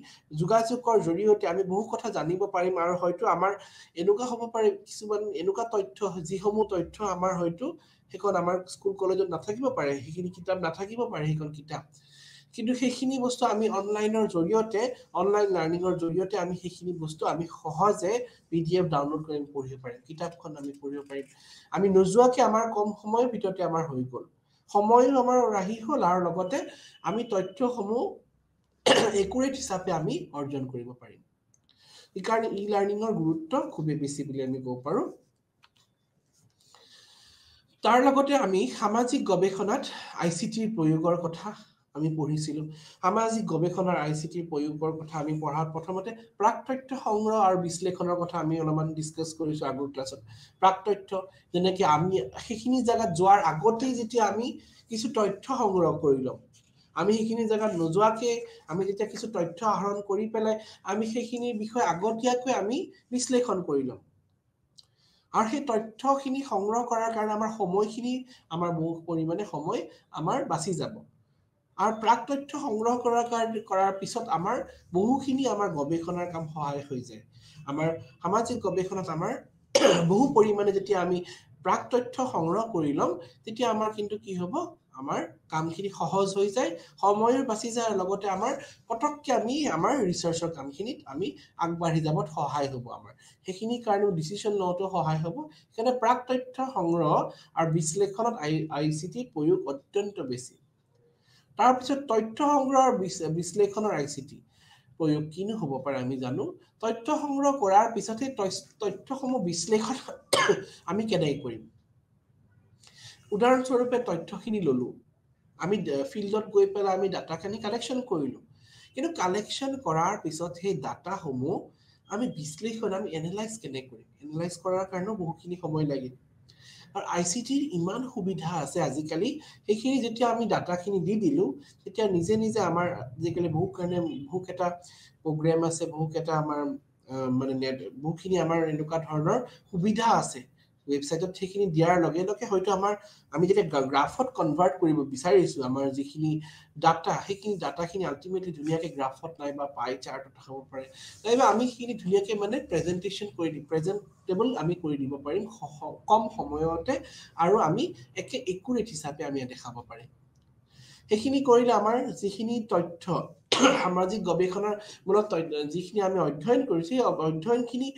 Speaker 1: যোগাযোগৰ জৰিয়তে আমি বহু কথা জানিব পাৰিম আৰু হয়তো আমাৰ এনেকুৱা হ'ব পাৰে কিছুমান এনেকুৱা তথ্য যিসমূহ তথ্য আমাৰ হয়তো সেইখন আমাৰ স্কুল কলেজত নাথাকিব পাৰে সেইখিনি কিতাপ নাথাকিব পাৰে সেইখন কিতাপ কিন্তু সেইখিনি বস্তু আমি অনলাইনৰ জৰিয়তে অনলাইন লাৰ্ণিঙৰ জৰিয়তে আমি সেইখিনি বস্তু আমি সহজে পি ডি এফ ডাউনলোড কৰি আমি পঢ়িব পাৰিম কিতাপখন আমি পঢ়িব পাৰিম আমি নোযোৱাকৈ আমাৰ কম সময়ৰ ভিতৰতে আমাৰ হৈ গ'ল সময়ো আমাৰ ৰাহি হ'ল আৰু লগতে আমি তথ্যসমূহ একুৰেট হিচাপে আমি অৰ্জন কৰিব পাৰিম সেইকাৰণে ই লাৰ্ণিঙৰ গুৰুত্ব খুবেই বেছি বুলি আমি ক'ব পাৰোঁ তাৰ লগতে আমি সামাজিক গৱেষণাত আই চি টিৰ প্ৰয়োগৰ কথা আমি পঢ়িছিলোঁ আমাৰ আজি গৱেষণাৰ আই চি টিৰ প্ৰয়োগৰ কথা আমি পঢ়াৰ প্ৰথমতে প্ৰাকতথ্য সংগ্ৰহ আৰু বিশ্লেষণৰ কথা আমি অলপমান ডিছকাছ কৰিছোঁ আগৰ ক্লাছত প্ৰাকতথ্য যেনেকৈ আমি সেইখিনি জেগাত যোৱাৰ আগতেই যেতিয়া আমি কিছু তথ্য সংগ্ৰহ কৰি লওঁ আমি সেইখিনি জেগাত নোযোৱাকৈ আমি যেতিয়া কিছু তথ্য আহৰণ কৰি পেলাই আমি সেইখিনিৰ বিষয়ে আগতীয়াকৈ আমি বিশ্লেষণ কৰি লওঁ আৰু সেই তথ্যখিনি সংগ্ৰহ কৰাৰ কাৰণে আমাৰ সময়খিনি আমাৰ বহু পৰিমাণে সময় আমাৰ বাচি যাব আৰু প্ৰাক তথ্য সংগ্ৰহ কৰাৰ কাৰণে কৰাৰ পিছত আমাৰ বহুখিনি আমাৰ গৱেষণাৰ কাম সহায় হৈ যায় আমাৰ সামাজিক গৱেষণাত আমাৰ বহু পৰিমাণে যেতিয়া আমি প্ৰাক তথ্য সংগ্ৰহ কৰি ল'ম তেতিয়া আমাৰ কিন্তু কি হ'ব আমাৰ কামখিনি সহজ হৈ যায় সময়ো বাছি যায় আৰু লগতে আমাৰ পটককৈ আমি আমাৰ ৰিচাৰ্চৰ কামখিনিত আমি আগবাঢ়ি যাবত সহায় হ'ব আমাৰ সেইখিনি কাৰণেও ডিচিশ্যন লওঁতেও সহায় হ'ব সেইকাৰণে প্ৰাক তথ্য সংগ্ৰহ আৰু বিশ্লেষণত আই আই চি টিৰ প্ৰয়োগ অত্যন্ত বেছি তাৰপিছত তথ্য সংগ্ৰহৰ বিশ্লেষণৰ আই চি টি প্ৰয়োগ কিনো হ'ব পাৰে আমি জানো তথ্য সংগ্ৰহ কৰাৰ পিছত সেই তথ্যসমূহ বিশ্লেষণ আমি কেনেকৈ কৰিম উদাহৰণস্বৰূপে তথ্যখিনি ল'লোঁ আমি ফিল্ডত গৈ পেলাই আমি ডাটাখিনি কালেকশ্যন কৰিলোঁ কিন্তু কালেকশ্যন কৰাৰ পিছত সেই ডাটাসমূহ আমি বিশ্লেষণ আমি এনালাইজ কেনেকৈ কৰিম এনালাইজ কৰাৰ কাৰণেও বহুখিনি সময় লাগিল আৰু আই চি টিৰ ইমান সুবিধা আছে আজিকালি সেইখিনি যেতিয়া আমি ডাটাখিনি দি দিলোঁ তেতিয়া নিজে নিজে আমাৰ আজিকালি বহু কাৰণে বহুকেইটা প্ৰগ্ৰেম আছে বহুকেইটা আমাৰ মানে নেট বহুখিনি আমাৰ এনেকুৱা ধৰণৰ সুবিধা আছে ৱেবছাইটত সেইখিনি দিয়াৰ লগে লগে হয়তো আমাৰ আমি যেতিয়া গ্ৰাফত কনভাৰ্ট কৰিব বিচাৰিছোঁ আমাৰ যিখিনি ডাটা সেইখিনি ডাটাখিনি আল্টিমেটলি ধুনীয়াকৈ গ্ৰাফত নাইবা পাই চাৰ্টত খাব পাৰে নাইবা আমি সেইখিনি ধুনীয়াকৈ মানে প্ৰেজেণ্টেশ্যন কৰি দিম আমি কৰি দিব পাৰিম কম সময়তে আৰু আমি একে একুৰেট হিচাপে আমি দেখাব পাৰিম সেইখিনি কৰিলে আমাৰ যিখিনি তথ্য আমাৰ যি গৱেষণাৰ মূলত যিখিনি আমি অধ্যয়ন কৰিছোঁ অধ্যয়নখিনি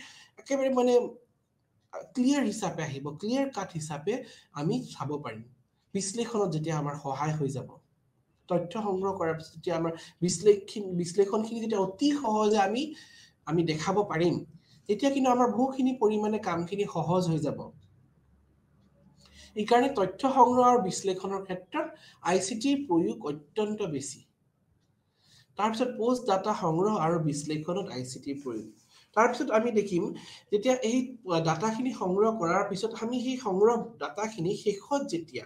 Speaker 1: একেবাৰে মানে ক্লিয়াৰ হিচাপে আহিব ক্লিয়াৰ কাট হিচাপে আমি চাব পাৰিম বিশ্লেষণত যেতিয়া আমাৰ সহায় হৈ যাব তথ্য সংগ্ৰহ কৰাৰ পিছত যেতিয়া আমাৰ বিশ্লেষণ বিশ্লেষণখিনি যেতিয়া অতি সহজে আমি আমি দেখাব পাৰিম তেতিয়া কিন্তু আমাৰ বহুখিনি পৰিমাণে কামখিনি সহজ হৈ যাব এইকাৰণে তথ্য সংগ্ৰহ আৰু বিশ্লেষণৰ ক্ষেত্ৰত আই চি টিৰ প্ৰয়োগ অত্যন্ত বেছি তাৰপিছত পষ্ট ডাটা সংগ্ৰহ আৰু বিশ্লেষণত আই চি টিৰ প্ৰয়োগ তাৰপিছত আমি দেখিম যেতিয়া এই ডাটাখিনি সংগ্ৰহ কৰাৰ পিছত আমি সেই সংগ্ৰহ ডাটাখিনি শেষত যেতিয়া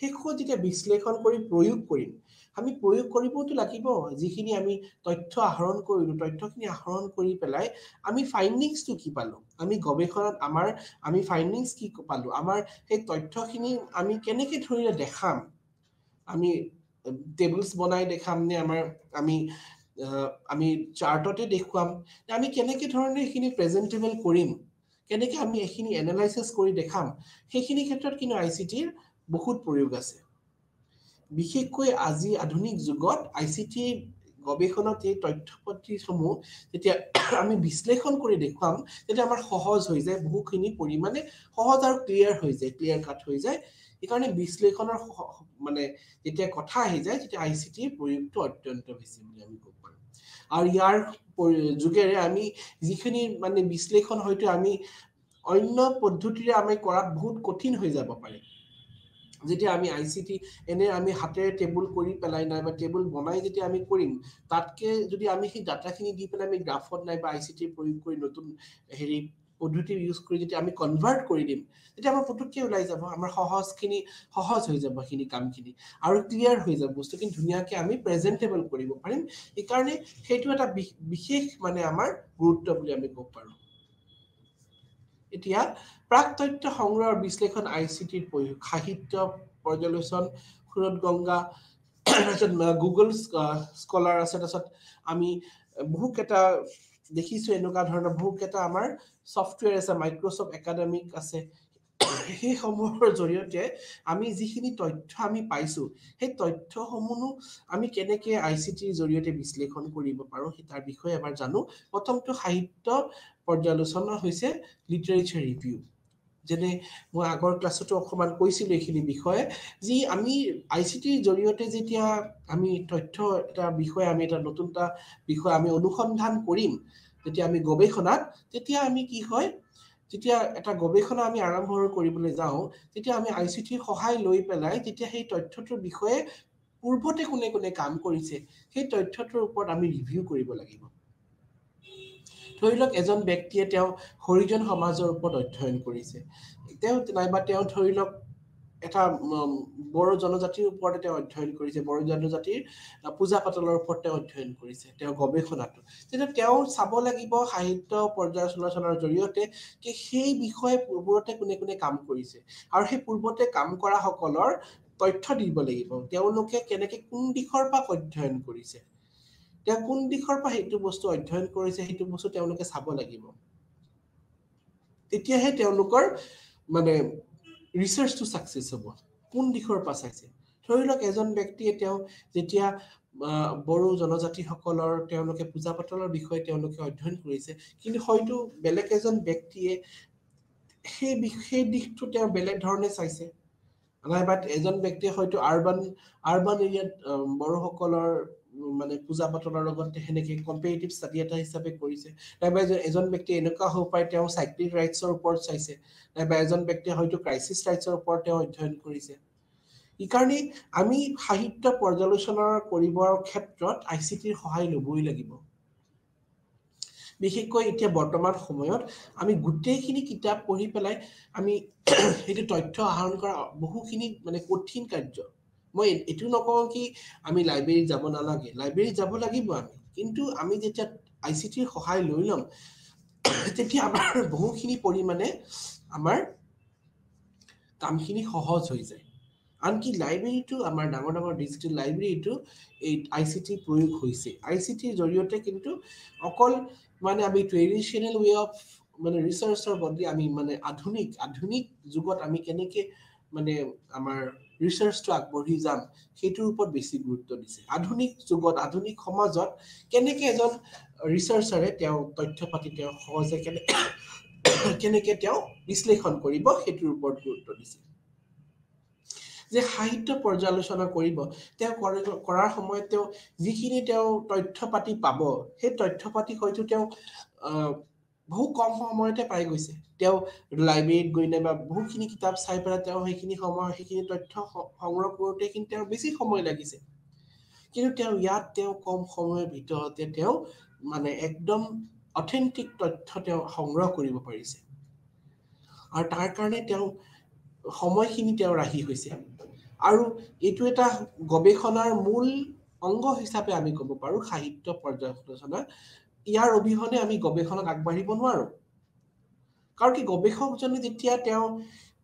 Speaker 1: শেষত যেতিয়া বিশ্লেষণ কৰি প্ৰয়োগ কৰিম আমি প্ৰয়োগ কৰিবতো লাগিব যিখিনি আমি তথ্য আহৰণ কৰিলোঁ তথ্যখিনি আহৰণ কৰি পেলাই আমি ফাইণ্ডিংছটো কি পালো আমি গৱেষণাত আমাৰ আমি ফাইণ্ডিংছ কি পালো আমাৰ সেই তথ্যখিনি আমি কেনেকে ধৰিলে দেখাম আমি টেবুলছ বনাই দেখাম নে আমাৰ আমি আমি চাৰ্টতে দেখুৱাম আমি কেনেকে ধৰণে এইখিনি প্ৰেজেণ্টেবল কৰিম কেনেকে আমি এইখিনি এনালাইচিছ কৰি দেখাম সেইখিনি ক্ষেত্ৰত কিন্তু আই চি টিৰ বহুত প্ৰয়োগ আছে বিশেষকৈ আজি আধুনিক যুগত আই চি টি গৱেষণত এই তথ্যপাতিসমূহ যেতিয়া আমি বিশ্লেষণ কৰি দেখুৱাম তেতিয়া আমাৰ সহজ হৈ যায় বহুখিনি পৰিমানে সহজ আৰু ক্লিয়াৰ হৈ যায় ক্লিয়াৰ কাট হৈ যায় সেইকাৰণে বিশ্লেষণৰ মানে যেতিয়া কথা আহি যায় তেতিয়া আই চি টিৰ প্ৰয়োগটো অত্যন্ত বেছি বুলি আমি ক'ব পাৰোঁ আৰু ইয়াৰ যোগেৰে আমি যিখিনি মানে বিশ্লেষণ হয়তো আমি অন্য পদ্ধতিৰে আমি কৰাত বহুত কঠিন হৈ যাব পাৰে যেতিয়া আমি আই চি টি এনে আমি হাতেৰে টেবুল কৰি পেলাই নাইবা টেবুল বনাই যেতিয়া আমি কৰিম তাতকে যদি আমি সেই ডাটাখিনি দি পেলাই আমি গ্ৰাফত নাইবা আই চি টি প্ৰয়োগ কৰি নতুন হেৰি পদ্ধতি ইউজ কৰি যদি আমি কনভাৰ্ট কৰি দিম তেতিয়া আমাৰ পটককৈ ওলাই যাব আমাৰ সহজখিনি সহজ হৈ যাব সেইখিনি কামখিনি আৰু ক্লিয়াৰ হৈ যাব বস্তুখিনি ধুনীয়াকৈ আমি প্ৰেজেণ্টেবল কৰিব পাৰিম সেইকাৰণে সেইটো এটা বিশেষ মানে আমাৰ গুৰুত্ব বুলি আমি ক'ব পাৰোঁ এতিয়া প্ৰাক তথ্য সংগ্ৰহ বিশ্লেষণ আই চি সাহিত্য পৰ্যালোচন সুৰত গংগা তাৰপিছত গুগল স্কলাৰ আছে তাৰপিছত আমি বহুত বহুকেইটা দেখিছোঁ এনেকুৱা ধৰণৰ বহুকেইটা আমাৰ ছফ্টৱেৰ আছে মাইক্ৰ'ছফ্ট একাডেমিক আছে সেইসমূহৰ জৰিয়তে আমি যিখিনি তথ্য আমি পাইছোঁ সেই তথ্যসমূহো আমি কেনেকৈ আই চি টিৰ জৰিয়তে বিশ্লেষণ কৰিব পাৰোঁ সেই তাৰ বিষয়ে এবাৰ জানো প্ৰথমটো সাহিত্য পৰ্যালোচনা হৈছে লিটাৰেচাৰ ৰিভিউ যেনে মই আগৰ ক্লাছতো অকণমান কৈছিলোঁ এইখিনি বিষয়ে যি আমি আই চি টিৰ জৰিয়তে যেতিয়া আমি তথ্য এটা বিষয়ে আমি এটা নতুন এটা বিষয়ে আমি অনুসন্ধান কৰিম যেতিয়া আমি গৱেষণাত তেতিয়া আমি কি হয় যেতিয়া এটা গৱেষণা আমি আৰম্ভ কৰিবলৈ যাওঁ তেতিয়া আমি আই চি টিৰ সহায় লৈ পেলাই তেতিয়া সেই তথ্যটোৰ বিষয়ে পূৰ্বতে কোনে কোনে কাম কৰিছে সেই তথ্যটোৰ ওপৰত আমি ৰিভিউ কৰিব লাগিব ধৰি লওক এজন ব্যক্তিয়ে তেওঁ হৰিজন সমাজৰ ওপৰত অধ্যয়ন কৰিছে তেওঁ নাইবা তেওঁ ধৰি লওক এটা বড়ো জনজাতিৰ ওপৰতে তেওঁ অধ্যয়ন কৰিছে বড়ো জনজাতিৰ পূজা পাতলৰ ওপৰত তেওঁ অধ্যয়ন কৰিছে তেওঁ গৱেষণাটো তেতিয়া তেওঁ চাব লাগিব সাহিত্য পৰ্যায় চলাচলৰ জৰিয়তে কি সেই বিষয়ে পূৰ্বতে কোনে কোনে কাম কৰিছে আৰু সেই পূৰ্বতে কাম কৰাসকলৰ তথ্য দিব লাগিব তেওঁলোকে কেনেকে কোন দিশৰ পৰা অধ্যয়ন কৰিছে তেওঁ কোন দিশৰ পৰা সেইটো বস্তু অধ্যয়ন কৰিছে সেইটো বস্তু তেওঁলোকে চাব লাগিব তেতিয়াহে তেওঁলোকৰ মানে ৰিচাৰ্চটো ছাকচেছ হ'ব কোন দিশৰ পৰা চাইছে ধৰি লওক এজন ব্যক্তিয়ে তেওঁ যেতিয়া বড়ো জনজাতিসকলৰ তেওঁলোকে পূজা পাতলৰ বিষয়ে তেওঁলোকে অধ্যয়ন কৰিছে কিন্তু হয়তো বেলেগ এজন ব্যক্তিয়ে সেই সেই দিশটো তেওঁ বেলেগ ধৰণে চাইছে নাইবা এজন ব্যক্তিয়ে হয়তো আৰবান আৰ্বান এৰিয়াত বড়োসকলৰ মানে পূজা পাতলৰ লগত সেনেকে কম্পিটেটিভ ষ্টাডি এটা হিচাপে কৰিছে নাইবা এজন ব্যক্তি এনেকুৱা হ'ব পাৰে তেওঁ চাইক্লিক ৰাইটছৰ ওপৰত চাইছে নাইবা এজন ব্যক্তিয়ে হয়তো ক্ৰাইচিছ ৰাইটছৰ ওপৰত তেওঁ অধ্যয়ন কৰিছে ইকাৰণে আমি সাহিত্য পৰ্যালোচনা কৰিবৰ ক্ষেত্ৰত আই চি টিৰ সহায় ল'বই লাগিব বিশেষকৈ এতিয়া বৰ্তমান সময়ত আমি গোটেইখিনি কিতাপ পঢ়ি পেলাই আমি সেইটো তথ্য আহৰণ কৰা বহুখিনি মানে কঠিন কাৰ্য মই এইটো নকওঁ কি আমি লাইব্ৰেৰীত যাব নালাগে লাইব্ৰেৰীত যাব লাগিব আমি কিন্তু আমি যেতিয়া আই চি টিৰ সহায় লৈ ল'ম তেতিয়া আমাৰ বহুখিনি পৰিমাণে আমাৰ কামখিনি সহজ হৈ যায় আনকি লাইব্ৰেৰীটো আমাৰ ডাঙৰ ডাঙৰ ডিজিটেল লাইব্ৰেৰীটো এই আই চি টিৰ প্ৰয়োগ হৈছে আই চি টিৰ জৰিয়তে কিন্তু অকল মানে আমি ট্ৰেডিশ্যনেল ৱে অফ মানে ৰিচাৰ্চৰ বদলি আমি মানে আধুনিক আধুনিক যুগত আমি কেনেকৈ মানে আমাৰ ৰিচাৰ্চটো আগবাঢ়ি যাম সেইটোৰ ওপৰত বেছি গুৰুত্ব দিছে আধুনিক যুগত আধুনিক সমাজত কেনেকে এজন ৰিচাৰ্চাৰে তেওঁ তথ্য পাতি তেওঁ সহজে কেনে কেনেকে তেওঁ বিশ্লেষণ কৰিব সেইটোৰ ওপৰত গুৰুত্ব দিছে যে সাহিত্য পৰ্যালোচনা কৰিব তেওঁ কৰাৰ সময়ত তেওঁ যিখিনি তেওঁ তথ্য পাতি পাব সেই তথ্য পাতি হয়তো তেওঁ আহ বহু কম সময়তে পাই গৈছে তেওঁ লাইব্ৰেৰীত গৈ নাই বা বহুতখিনি কিতাপ চাই পেলাই তেওঁ সেইখিনি সময় সেইখিনি তথ্য সংগ্ৰহ কৰোঁতে সেইখিনি তেওঁৰ বেছি সময় লাগিছে কিন্তু তেওঁ ইয়াত তেওঁ কম সময়ৰ ভিতৰতে তেওঁ মানে একদম অথেণ্টিক তথ্য তেওঁ সংগ্ৰহ কৰিব পাৰিছে আৰু তাৰ কাৰণে তেওঁ সময়খিনি তেওঁ ৰাহি হৈছে আৰু এইটো এটা গৱেষণাৰ মূল অংগ হিচাপে আমি ক'ব পাৰোঁ সাহিত্য পৰ্যালোচনা ইয়াৰ অবিহনে আমি গৱেষণাক আগবাঢ়িব নোৱাৰো কাৰণ কি গৱেষকজনে যেতিয়া তেওঁ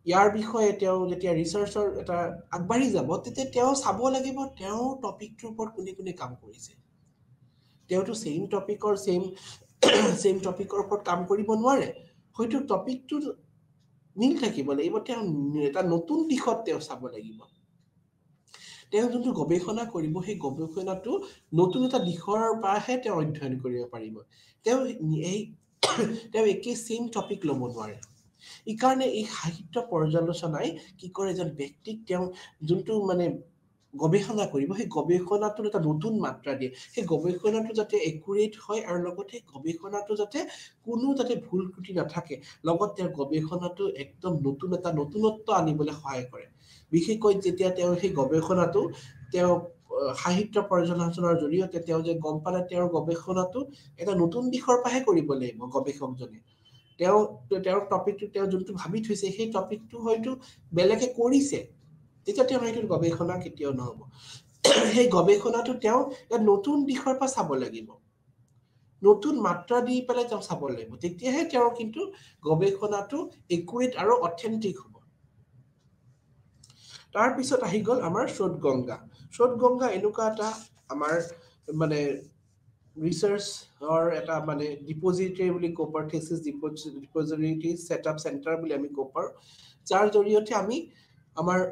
Speaker 1: ইয়াৰ বিষয়ে তেওঁ যেতিয়া ৰিচাৰ্চৰ এটা আগবাঢ়ি যাব তেতিয়া তেওঁ চাব লাগিব তেওঁ টপিকটোৰ ওপৰত কোনে কোনে কাম কৰিছে তেওঁতো চেইম টপিকৰ চেইম চেইম টপিকৰ ওপৰত কাম কৰিব নোৱাৰে হয়তো টপিকটো মিল থাকিব লাগিব তেওঁ এটা নতুন দিশত তেওঁ চাব লাগিব তেওঁ যোনটো গৱেষণা কৰিব সেই গৱেষণাটো নতুন এটা দিশৰ পৰাহে তেওঁ অধ্যয়ন কৰিব পাৰিব তেওঁ এই তেওঁ একেই ছেইম টপিক ল'ব নোৱাৰে ইকাৰণে এই সাহিত্য পৰ্যালোচনাই কি কৰে এজন ব্যক্তিক তেওঁ যোনটো মানে গৱেষণা কৰিব সেই গৱেষণাটো এটা নতুন মাত্ৰা দিয়ে সেই গৱেষণাটো যাতে একুৰেট হয় আৰু লগতে গৱেষণাটো যাতে কোনো যাতে ভুল ক্ৰুটি নাথাকে লগত তেওঁৰ গৱেষণাটো একদম নতুন এটা নতুনত্ব আনিবলৈ সহায় কৰে বিশেষকৈ যেতিয়া তেওঁ সেই গৱেষণাটো তেওঁ সাহিত্য পৰ্যালোচনাৰ জৰিয়তে তেওঁ যে গম পালে তেওঁৰ গৱেষণাটো এটা নতুন দিশৰ পৰাহে কৰিব লাগিব গৱেষকজনে তেওঁ তেওঁৰ টপিকটো তেওঁ যোনটো ভাবি থৈছে সেই টপিকটো হয়তো বেলেগে কৰিছে তেতিয়া তেওঁ সেইটো গৱেষণা কেতিয়াও নহ'ব সেই গৱেষণাটো তেওঁ এটা নতুন দিশৰ পৰা চাব লাগিব নতুন মাত্ৰা দি পেলাই তেওঁ চাব লাগিব তেতিয়াহে তেওঁৰ কিন্তু গৱেষণাটো একুৰেট আৰু অথেণ্টিক হ'ব তাৰ পিছত আহি গল আমাৰ সোত গংগা সোত গংগা এনেকুৱা এটা আমাৰ মানে ৰিচাৰ্চৰ এটা মানে ডিপ'জিটৰী বুলি ক'ব পাৰোঁ থেচিছ ডিপ'জিটৰী ছেটআপ চেণ্টাৰ বুলি আমি ক'ব পাৰোঁ যাৰ জৰিয়তে আমি আমাৰ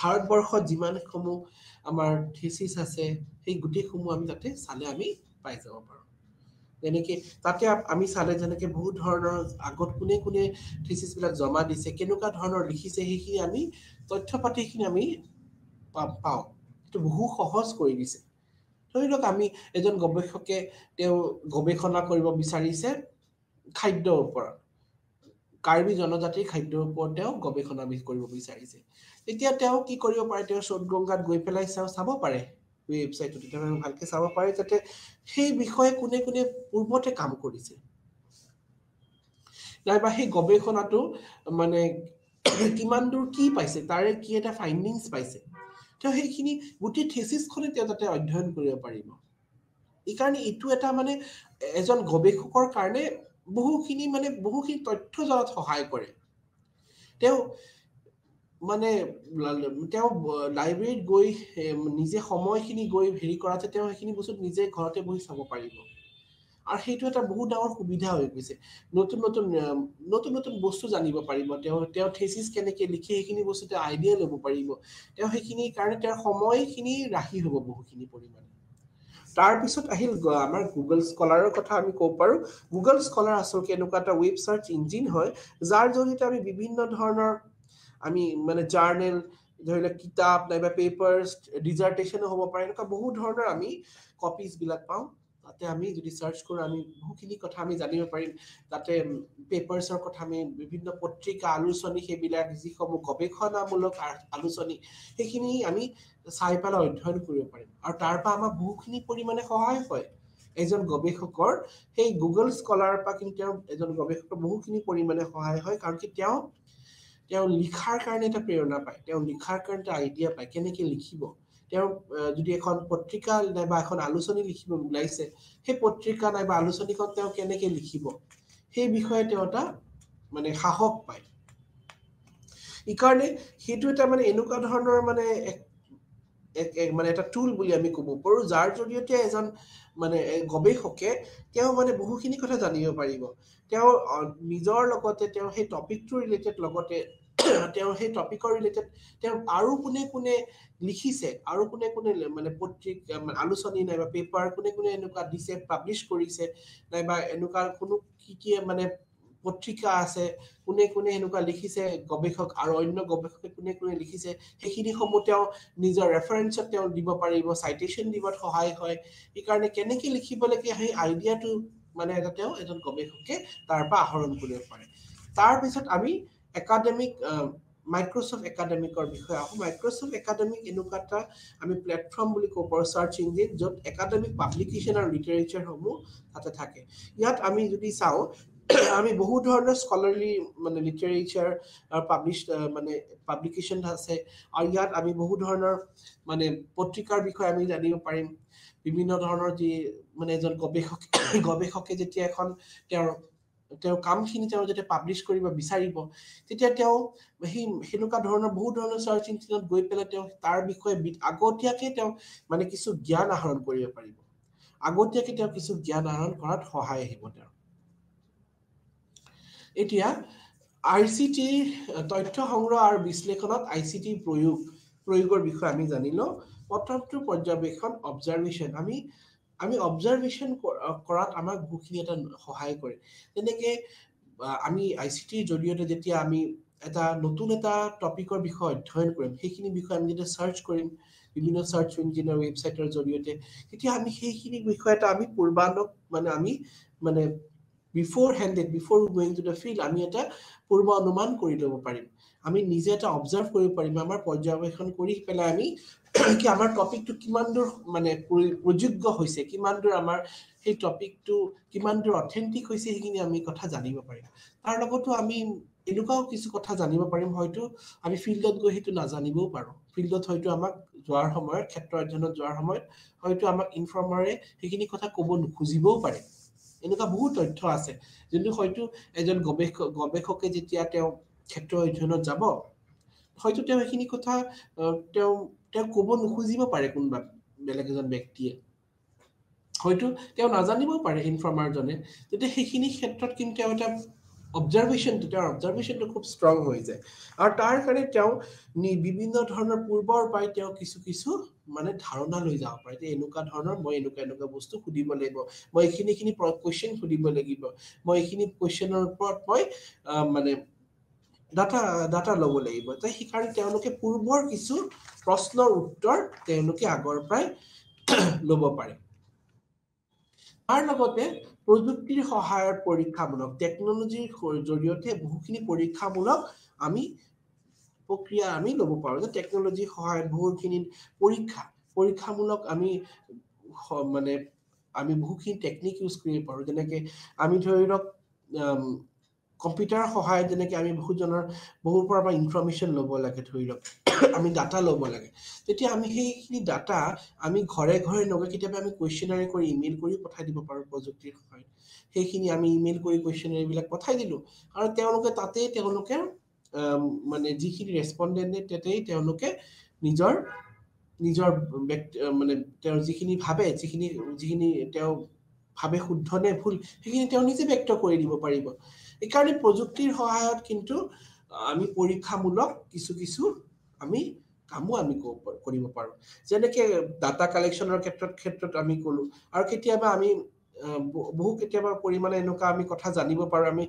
Speaker 1: ভাৰতবৰ্ষত যিমানসমূহ আমাৰ থেচিছ আছে সেই গোটেইসমূহ আমি তাতে চালে আমি পাই যাব পাৰোঁ যেনেকে তাতে আমি চালে যেনেকে বহুত ধৰণৰ আগত কোনে কোনে থিচিছ বিলাক জমা দিছে কেনেকুৱা ধৰণৰ লিখিছে সেইখিনি আমি তথ্য পাতিখিনি আমি পাওঁ এইটো বহু সহজ কৰি দিছে ধৰি লওক আমি এজন গৱেষকে তেওঁ গৱেষণা কৰিব বিচাৰিছে খাদ্যৰ ওপৰত কাৰ্বি জনজাতিৰ খাদ্যৰ ওপৰত তেওঁ গৱেষণা কৰিব বিচাৰিছে তেতিয়া তেওঁ কি কৰিব পাৰে তেওঁ চৌদ গংগাত গৈ পেলাই চাব পাৰে ৱেবছাইটটো তেতিয়া আমি ভালকে চাব পাৰে যাতে সেই বিষয়ে কোনে কোনে পূৰ্বতে কাম কৰিছে নাইবা সেই গৱেষণাটো মানে কিমান দূৰ কি পাইছে তাৰে কি এটা ফাইণ্ডিংছ পাইছে তেওঁ সেইখিনি গোটেই থেচিছখনে তেওঁ যাতে অধ্যয়ন কৰিব পাৰিব এইকাৰণে এইটো এটা মানে এজন গৱেষকৰ কাৰণে বহুখিনি মানে বহুখিনি তথ্য জনাত সহায় কৰে তেওঁ মানে তেওঁ লাইব্ৰেৰীত গৈ নিজে সময়খিনি গৈ হেৰি কৰাতে তেওঁ সেইখিনি বস্তু নিজে ঘৰতে বহি চাব পাৰিব আৰু সেইটো এটা বহুত ডাঙৰ সুবিধা হৈ গৈছে নতুন নতুন নতুন নতুন বস্তু জানিব পাৰিব তেওঁ তেওঁ থেচিছ কেনেকৈ লিখি সেইখিনি বস্তু তেওঁ আইডিয়া ল'ব পাৰিব তেওঁ সেইখিনি কাৰণে তেওঁৰ সময়খিনি ৰাখি হ'ব বহুখিনি পৰিমাণে তাৰপিছত আহিল আমাৰ গুগল স্কলাৰৰ কথা আমি ক'ব পাৰোঁ গুগল স্কলাৰ আচলতে এনেকুৱা এটা ৱেব ইঞ্জিন হয় যাৰ জৰিয়তে আমি বিভিন্ন ধৰণৰ আমি মানে জাৰ্নেল ধৰি লওক কিতাপ নাইবা পেপাৰ্চ ডিজাৰ্টেশ্যনো হ'ব পাৰে এনেকুৱা বহু ধৰণৰ আমি বিলাক পাওঁ তাতে আমি যদি চাৰ্চ কৰোঁ আমি বহুখিনি কথা আমি জানিব পাৰিম তাতে পেপাৰ্চৰ কথা আমি বিভিন্ন পত্ৰিকা আলোচনী সেইবিলাক যিসমূহ গৱেষণামূলক আলোচনী সেইখিনি আমি চাই পেলাই অধ্যয়ন কৰিব পাৰিম আৰু তাৰ পৰা আমাৰ বহুখিনি পৰিমাণে সহায় হয় এজন গৱেষকৰ সেই গুগল স্কলাৰৰ পৰা কিন্তু তেওঁ এজন গৱেষকৰ বহুখিনি পৰিমাণে সহায় হয় কাৰণ কি তেওঁ তেওঁ লিখাৰ কাৰণে এটা প্ৰেৰণা পায় তেওঁ লিখাৰ কাৰণে এটা আইডিয়া পায় কেনেকে লিখিব তেওঁ যদি এখন পত্ৰিকা নাইবা এখন আলোচনী লিখিব ওলাইছে সেই পত্ৰিকা নাইবা আলোচনীখন তেওঁ কেনেকে লিখিব সেই বিষয়ে তেওঁ এটা মানে সাহস পায় ইকাৰণে সেইটো এটা মানে এনেকুৱা ধৰণৰ মানে এক মানে এটা টুল বুলি আমি ক'ব পাৰো যাৰ জৰিয়তে এজন মানে গৱেষকে তেওঁ মানে বহুখিনি কথা জানিব পাৰিব তেওঁ নিজৰ লগতে তেওঁ সেই টপিকটো ৰিলেটেড লগতে তেওঁ সেই টপিকৰ ৰিলেটেড তেওঁ আৰু কোনে কোনে লিখিছে আৰু কোনে কোনে মানে পত্ৰিকা আলোচনী নাইবা পেপাৰ কোনে কোনে এনেকুৱা দিছে পাব্লিছ কৰিছে নাইবা এনেকুৱা কোনো কি কি মানে পত্ৰিকা আছে কোনে কোনে এনেকুৱা লিখিছে গৱেষক আৰু অন্য গৱেষকে কোনে কোনে লিখিছে সেইখিনিসমূহ তেওঁ নিজৰ ৰেফাৰেঞ্চত তেওঁ দিব পাৰিব চাইটেশ্যন দিবত সহায় হয় সেইকাৰণে কেনেকে লিখিব লাগে সেই আইডিয়াটো মানে এটা তেওঁ এজন গৱেষকে তাৰ পৰা আহৰণ কৰিব পাৰে তাৰপিছত আমি একাডেমিক মাইক্ৰ'ছফ্ট একাডেমিকৰ বিষয়ে আহোঁ মাইক্ৰ'ছফ্ট একাডেমিক এনেকুৱা এটা আমি প্লেটফৰ্ম বুলি ক'ব পাৰোঁ চাৰ্চ ইঞ্জিন য'ত একাডেমিক পাব্লিকেশ্যন আৰু লিটাৰেচাৰসমূহ তাতে থাকে ইয়াত আমি যদি চাওঁ আমি বহু ধৰণৰ স্কলাৰলি মানে লিটাৰেচাৰ পাব্লিছ মানে পাব্লিকেশ্যন আছে আৰু ইয়াত আমি বহু ধৰণৰ মানে পত্ৰিকাৰ বিষয়ে আমি জানিব পাৰিম বিভিন্ন ধৰণৰ যি মানে এজন গৱেষক গৱেষকে যেতিয়া এখন তেওঁৰ তেওঁ কামখিনি তেওঁ যেতিয়া পাব্লিছ কৰিব বিচাৰিব তেতিয়া তেওঁ সেই সেনেকুৱা ধৰণৰ বহু ধৰণৰ চাৰ্চ ইঞ্জিনত গৈ পেলাই তেওঁ তাৰ বিষয়ে আগতীয়াকে তেওঁ মানে কিছু জ্ঞান আহৰণ কৰিব পাৰিব আগতীয়াকে তেওঁ কিছু জ্ঞান আহৰণ কৰাত সহায় আহিব তেওঁ এতিয়া আই চি টিৰ তথ্য সংগ্ৰহ আৰু বিশ্লেষণত আই চি টিৰ প্ৰয়োগ প্ৰয়োগৰ বিষয়ে আমি জানিলোঁ প্ৰথমটো পৰ্যবেক্ষণ অবজাৰ্ভেশ্যন আমি আমি অবজাৰ্ভেশ্যন কৰাত আমাক বহুখিনি এটা সহায় কৰে তেনেকে আমি আই চি টিৰ জৰিয়তে যেতিয়া আমি এটা নতুন এটা টপিকৰ বিষয়ে অধ্যয়ন কৰিম সেইখিনি বিষয়ে আমি যেতিয়া চাৰ্চ কৰিম বিভিন্ন চাৰ্চ ইঞ্জিনৰ ৱেবছাইটৰ জৰিয়তে তেতিয়া আমি সেইখিনি বিষয়ে এটা আমি পূৰ্বানক মানে আমি মানে before handed before going to the field আমি এটা পূৰ্ব অনুমান কৰি ল'ব পাৰিম আমি নিজে এটা অবজাৰ্ভ কৰিব পাৰিম আমাৰ পৰ্যবেক্ষণ কৰি পেলাই আমি কি আমাৰ টপিকটো কিমান দূৰ মানে প্ৰযোগ্য হৈছে কিমান দূৰ আমাৰ সেই টপিকটো কিমান দূৰ অথেণ্টিক হৈছে সেইখিনি আমি কথা জানিব পাৰিম তাৰ লগতো আমি এনেকুৱাও কিছু কথা জানিব পাৰিম হয়তো আমি ফিল্ডত গৈ সেইটো নাজানিবও পাৰোঁ ফিল্ডত হয়তো আমাক যোৱাৰ সময়ত ক্ষেত্ৰ অধ্যয়নত যোৱাৰ সময়ত হয়তো আমাক ইনফৰ্মাৰে সেইখিনি কথা ক'ব নুখুজিবও পাৰে এনেকুৱা বহুত তথ্য আছে যোনটো হয়তো এজন গৱেষক গৱেষকে যেতিয়া তেওঁ ক্ষেত্ৰ অধ্যয়নত যাব হয়তো তেওঁ সেইখিনি কথা তেওঁ তেওঁ ক'ব নুখুজিব পাৰে কোনোবা বেলেগ এজন ব্যক্তিয়ে হয়তো তেওঁ নাজানিবও পাৰে ইনফৰ্মাৰজনে তেতিয়া সেইখিনি ক্ষেত্ৰত কিন্তু তেওঁ এটা অবজাৰ্ভেশ্যনটো তেওঁৰ অবজাৰ্ভেশ্যনটো খুব ষ্ট্ৰং হৈ যায় আৰু তাৰ কাৰণে তেওঁ বিভিন্ন ধৰণৰ পূৰ্বৰ পৰাই তেওঁ কিছু কিছু মানে ধাৰণা লৈ যাব পাৰে যে এনেকুৱা ধৰণৰ মই এনেকুৱা এনেকুৱা বস্তু সুধিব লাগিব মই এইখিনিখিনি কুৱেশ্যন সুধিব লাগিব মই এইখিনি কুৱেশ্যনৰ ওপৰত মই মানে ডাটা ডাটা ল'ব লাগিব যে সেইকাৰণে তেওঁলোকে পূৰ্বৰ কিছু প্ৰশ্নৰ উত্তৰ তেওঁলোকে আগৰ পৰাই ল'ব পাৰে তাৰ লগতে প্ৰযুক্তিৰ সহায়ত পৰীক্ষামূলক টেকন'লজিৰ জৰিয়তে বহুখিনি পৰীক্ষামূলক আমি প্ৰক্ৰিয়া আমি ল'ব পাৰোঁ যে টেকন'লজিৰ সহায়ত বহুখিনি পৰীক্ষা পৰীক্ষামূলক আমি মানে আমি বহুখিনি টেকনিক ইউজ কৰিব পাৰোঁ যেনেকৈ আমি ধৰি লওক কম্পিউটাৰৰ সহায়ত যেনেকে আমি বহুতজনৰ বহুৰ পৰা আমাৰ ইনফৰ্মেশ্যন ল'ব লাগে ধৰি লওক আমি ডাটা ল'ব লাগে তেতিয়া আমি সেইখিনি ডাটা আমি ঘৰে ঘৰে নগৈ কেতিয়াবা আমি কুৱেশ্যনাৰী কৰি ইমেইল কৰি পঠাই দিব পাৰোঁ প্ৰযুক্তিৰ সহায়ত সেইখিনি আমি ইমেইল কৰি কুৱেশ্যনাৰীবিলাক পঠাই দিলোঁ আৰু তেওঁলোকে তাতেই তেওঁলোকে মানে যিখিনি ৰেচপণ্ডেণ্টে তাতেই তেওঁলোকে নিজৰ নিজৰ মানে তেওঁ যিখিনি ভাবে যিখিনি যিখিনি তেওঁ ভাবে শুদ্ধ নে ভুল সেইখিনি তেওঁ নিজে ব্যক্ত কৰি দিব পাৰিব সেইকাৰণে প্ৰযুক্তিৰ সহায়ত কিন্তু আমি পৰীক্ষামূলক কিছু কিছু আমি কামো আমি কৰিব পাৰোঁ যেনেকৈ ডাটা কালেকশ্যনৰ ক্ষেত্ৰত ক্ষেত্ৰত আমি ক'লোঁ আৰু কেতিয়াবা আমি বহু কেতিয়াবা পৰিমাণে এনেকুৱা আমি কথা জানিব পাৰোঁ আমি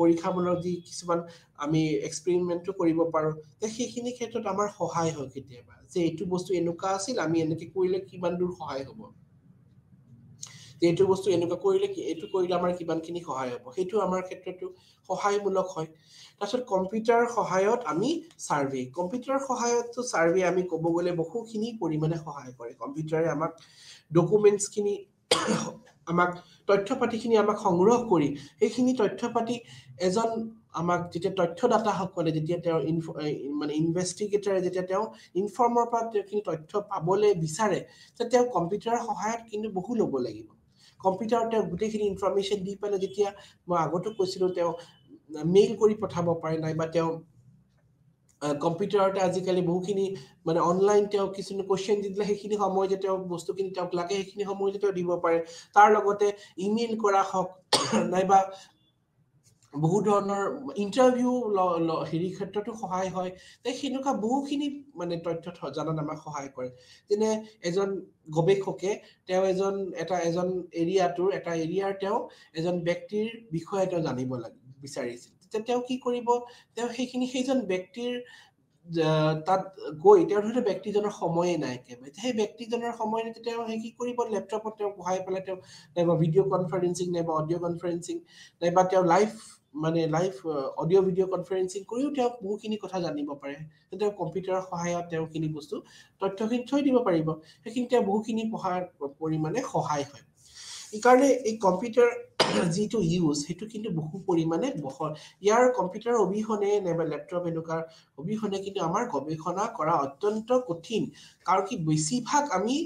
Speaker 1: পৰীক্ষামূলক যি কিছুমান আমি এক্সপেৰিমেণ্টো কৰিব পাৰোঁ যে সেইখিনি ক্ষেত্ৰত আমাৰ সহায় হয় কেতিয়াবা যে এইটো বস্তু এনেকুৱা আছিল আমি এনেকৈ কৰিলে কিমান দূৰ সহায় হ'ব যে এইটো বস্তু এনেকুৱা কৰিলে কি এইটো কৰিলে আমাৰ কিমানখিনি সহায় হ'ব সেইটো আমাৰ ক্ষেত্ৰতো সহায়মূলক হয় তাৰপিছত কম্পিউটাৰ সহায়ত আমি ছাৰ্ভে কম্পিউটাৰ সহায়তো ছাৰ্ভে আমি ক'ব গ'লে বহুখিনি পৰিমাণে সহায় কৰে কম্পিউটাৰে আমাক ডকুমেণ্টছখিনি আমাক তথ্য পাতিখিনি আমাক সংগ্ৰহ কৰি সেইখিনি তথ্য পাতি এজন আমাক যেতিয়া তথ্যদাতাসকলে যেতিয়া তেওঁ ইনফ মানে ইনভেষ্টিগেটাৰে যেতিয়া তেওঁ ইনফৰ্মৰ পৰা তেওঁখিনি তথ্য পাবলৈ বিচাৰে তেতিয়া তেওঁ কম্পিউটাৰৰ সহায়ত কিন্তু বহু ল'ব লাগিব কম্পিউটাৰত তেওঁ গোটেইখিনি ইনফৰ্মেশ্যন দি পেলাই যেতিয়া মই আগতো কৈছিলোঁ তেওঁ মেইল কৰি পঠাব পাৰে নাইবা তেওঁ কম্পিউটাৰতে আজিকালি বহুখিনি মানে অনলাইন তেওঁ কিছুমান কুৱেশ্যন দি দিলে সেইখিনি সময়তে তেওঁ বস্তুখিনি তেওঁক লাগে সেইখিনি সময়তে তেওঁ দিব পাৰে তাৰ লগতে ইমেইল কৰা হওক নাইবা বহু ধৰণৰ ইণ্টাৰভিউ হেৰি ক্ষেত্ৰতো সহায় হয় তে সেনেকুৱা বহুখিনি মানে তথ্য জনাত আমাক সহায় কৰে যেনে এজন গৱেষকে তেওঁ এজন এটা এজন এৰিয়াটোৰ এটা এৰিয়াৰ তেওঁ এজন ব্যক্তিৰ বিষয়ে তেওঁ জানিব লাগে বিচাৰিছিল তেতিয়া তেওঁ কি কৰিব তেওঁ সেইখিনি সেইজন ব্যক্তিৰ তাত গৈ তেওঁৰ সৈতে ব্যক্তিজনৰ সময়েই নাই একেবাৰে সেই ব্যক্তিজনৰ সময়ত তেওঁ সেই কি কৰিব লেপটপত তেওঁ বহাই পেলাই তেওঁ নাইবা ভিডিঅ' কনফাৰেঞ্চিং নাইবা অডিঅ' কনফাৰেঞ্চিং নাইবা তেওঁ লাইভ মানে লাইভ অডিঅ' ভিডিঅ' কনফাৰেঞ্চিং কৰিও তেওঁ বহুখিনি কথা জানিব পাৰে তেওঁ কম্পিউটাৰৰ সহায়ত তেওঁ খিনি বস্তু তথ্যখিনি থৈ দিব পাৰিব সেইখিনি তেওঁ বহুখিনি পঢ়াৰ পৰিমাণে সহায় হয় ইকাৰণে এই কম্পিউটাৰ যিটো ইউজ সেইটো কিন্তু বহু পৰিমাণে বহল ইয়াৰ কম্পিউটাৰ অবিহনে নাইবা লেপটপ এনেকুৱা অবিহনে কিন্তু আমাৰ গৱেষণা কৰা অত্যন্ত কঠিন কাৰণ কি বেছিভাগ আমি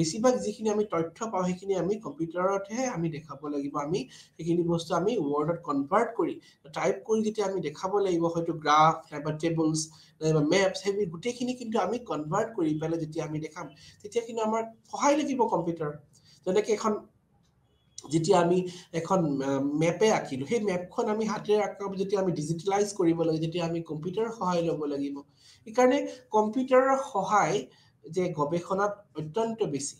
Speaker 1: বেছিভাগ যিখিনি আমি তথ্য পাওঁ সেইখিনি আমি কম্পিউটাৰতহে আমি দেখাব লাগিব আমি সেইখিনি বস্তু আমি ৱৰ্ডত কনভাৰ্ট কৰি টাইপ কৰি যেতিয়া আমি দেখাব লাগিব হয়তো গ্ৰাফ নাইবা টেবুলছ নাইবা মেপছ সেইবোৰ গোটেইখিনি কিন্তু আমি কনভাৰ্ট কৰি পেলাই যেতিয়া আমি দেখাম তেতিয়া কিন্তু আমাৰ সহায় লাগিব কম্পিউটাৰ যেনেকৈ এখন যেতিয়া আমি এখন মেপে আঁকিলোঁ সেই মেপখন আমি হাতেৰে আঁকাব যেতিয়া আমি ডিজিটেলাইজ কৰিব লাগে যেতিয়া আমি কম্পিউটাৰৰ সহায় ল'ব লাগিব সেইকাৰণে কম্পিউটাৰৰ সহায় যে গৱেষণাত অত্যন্ত বেছি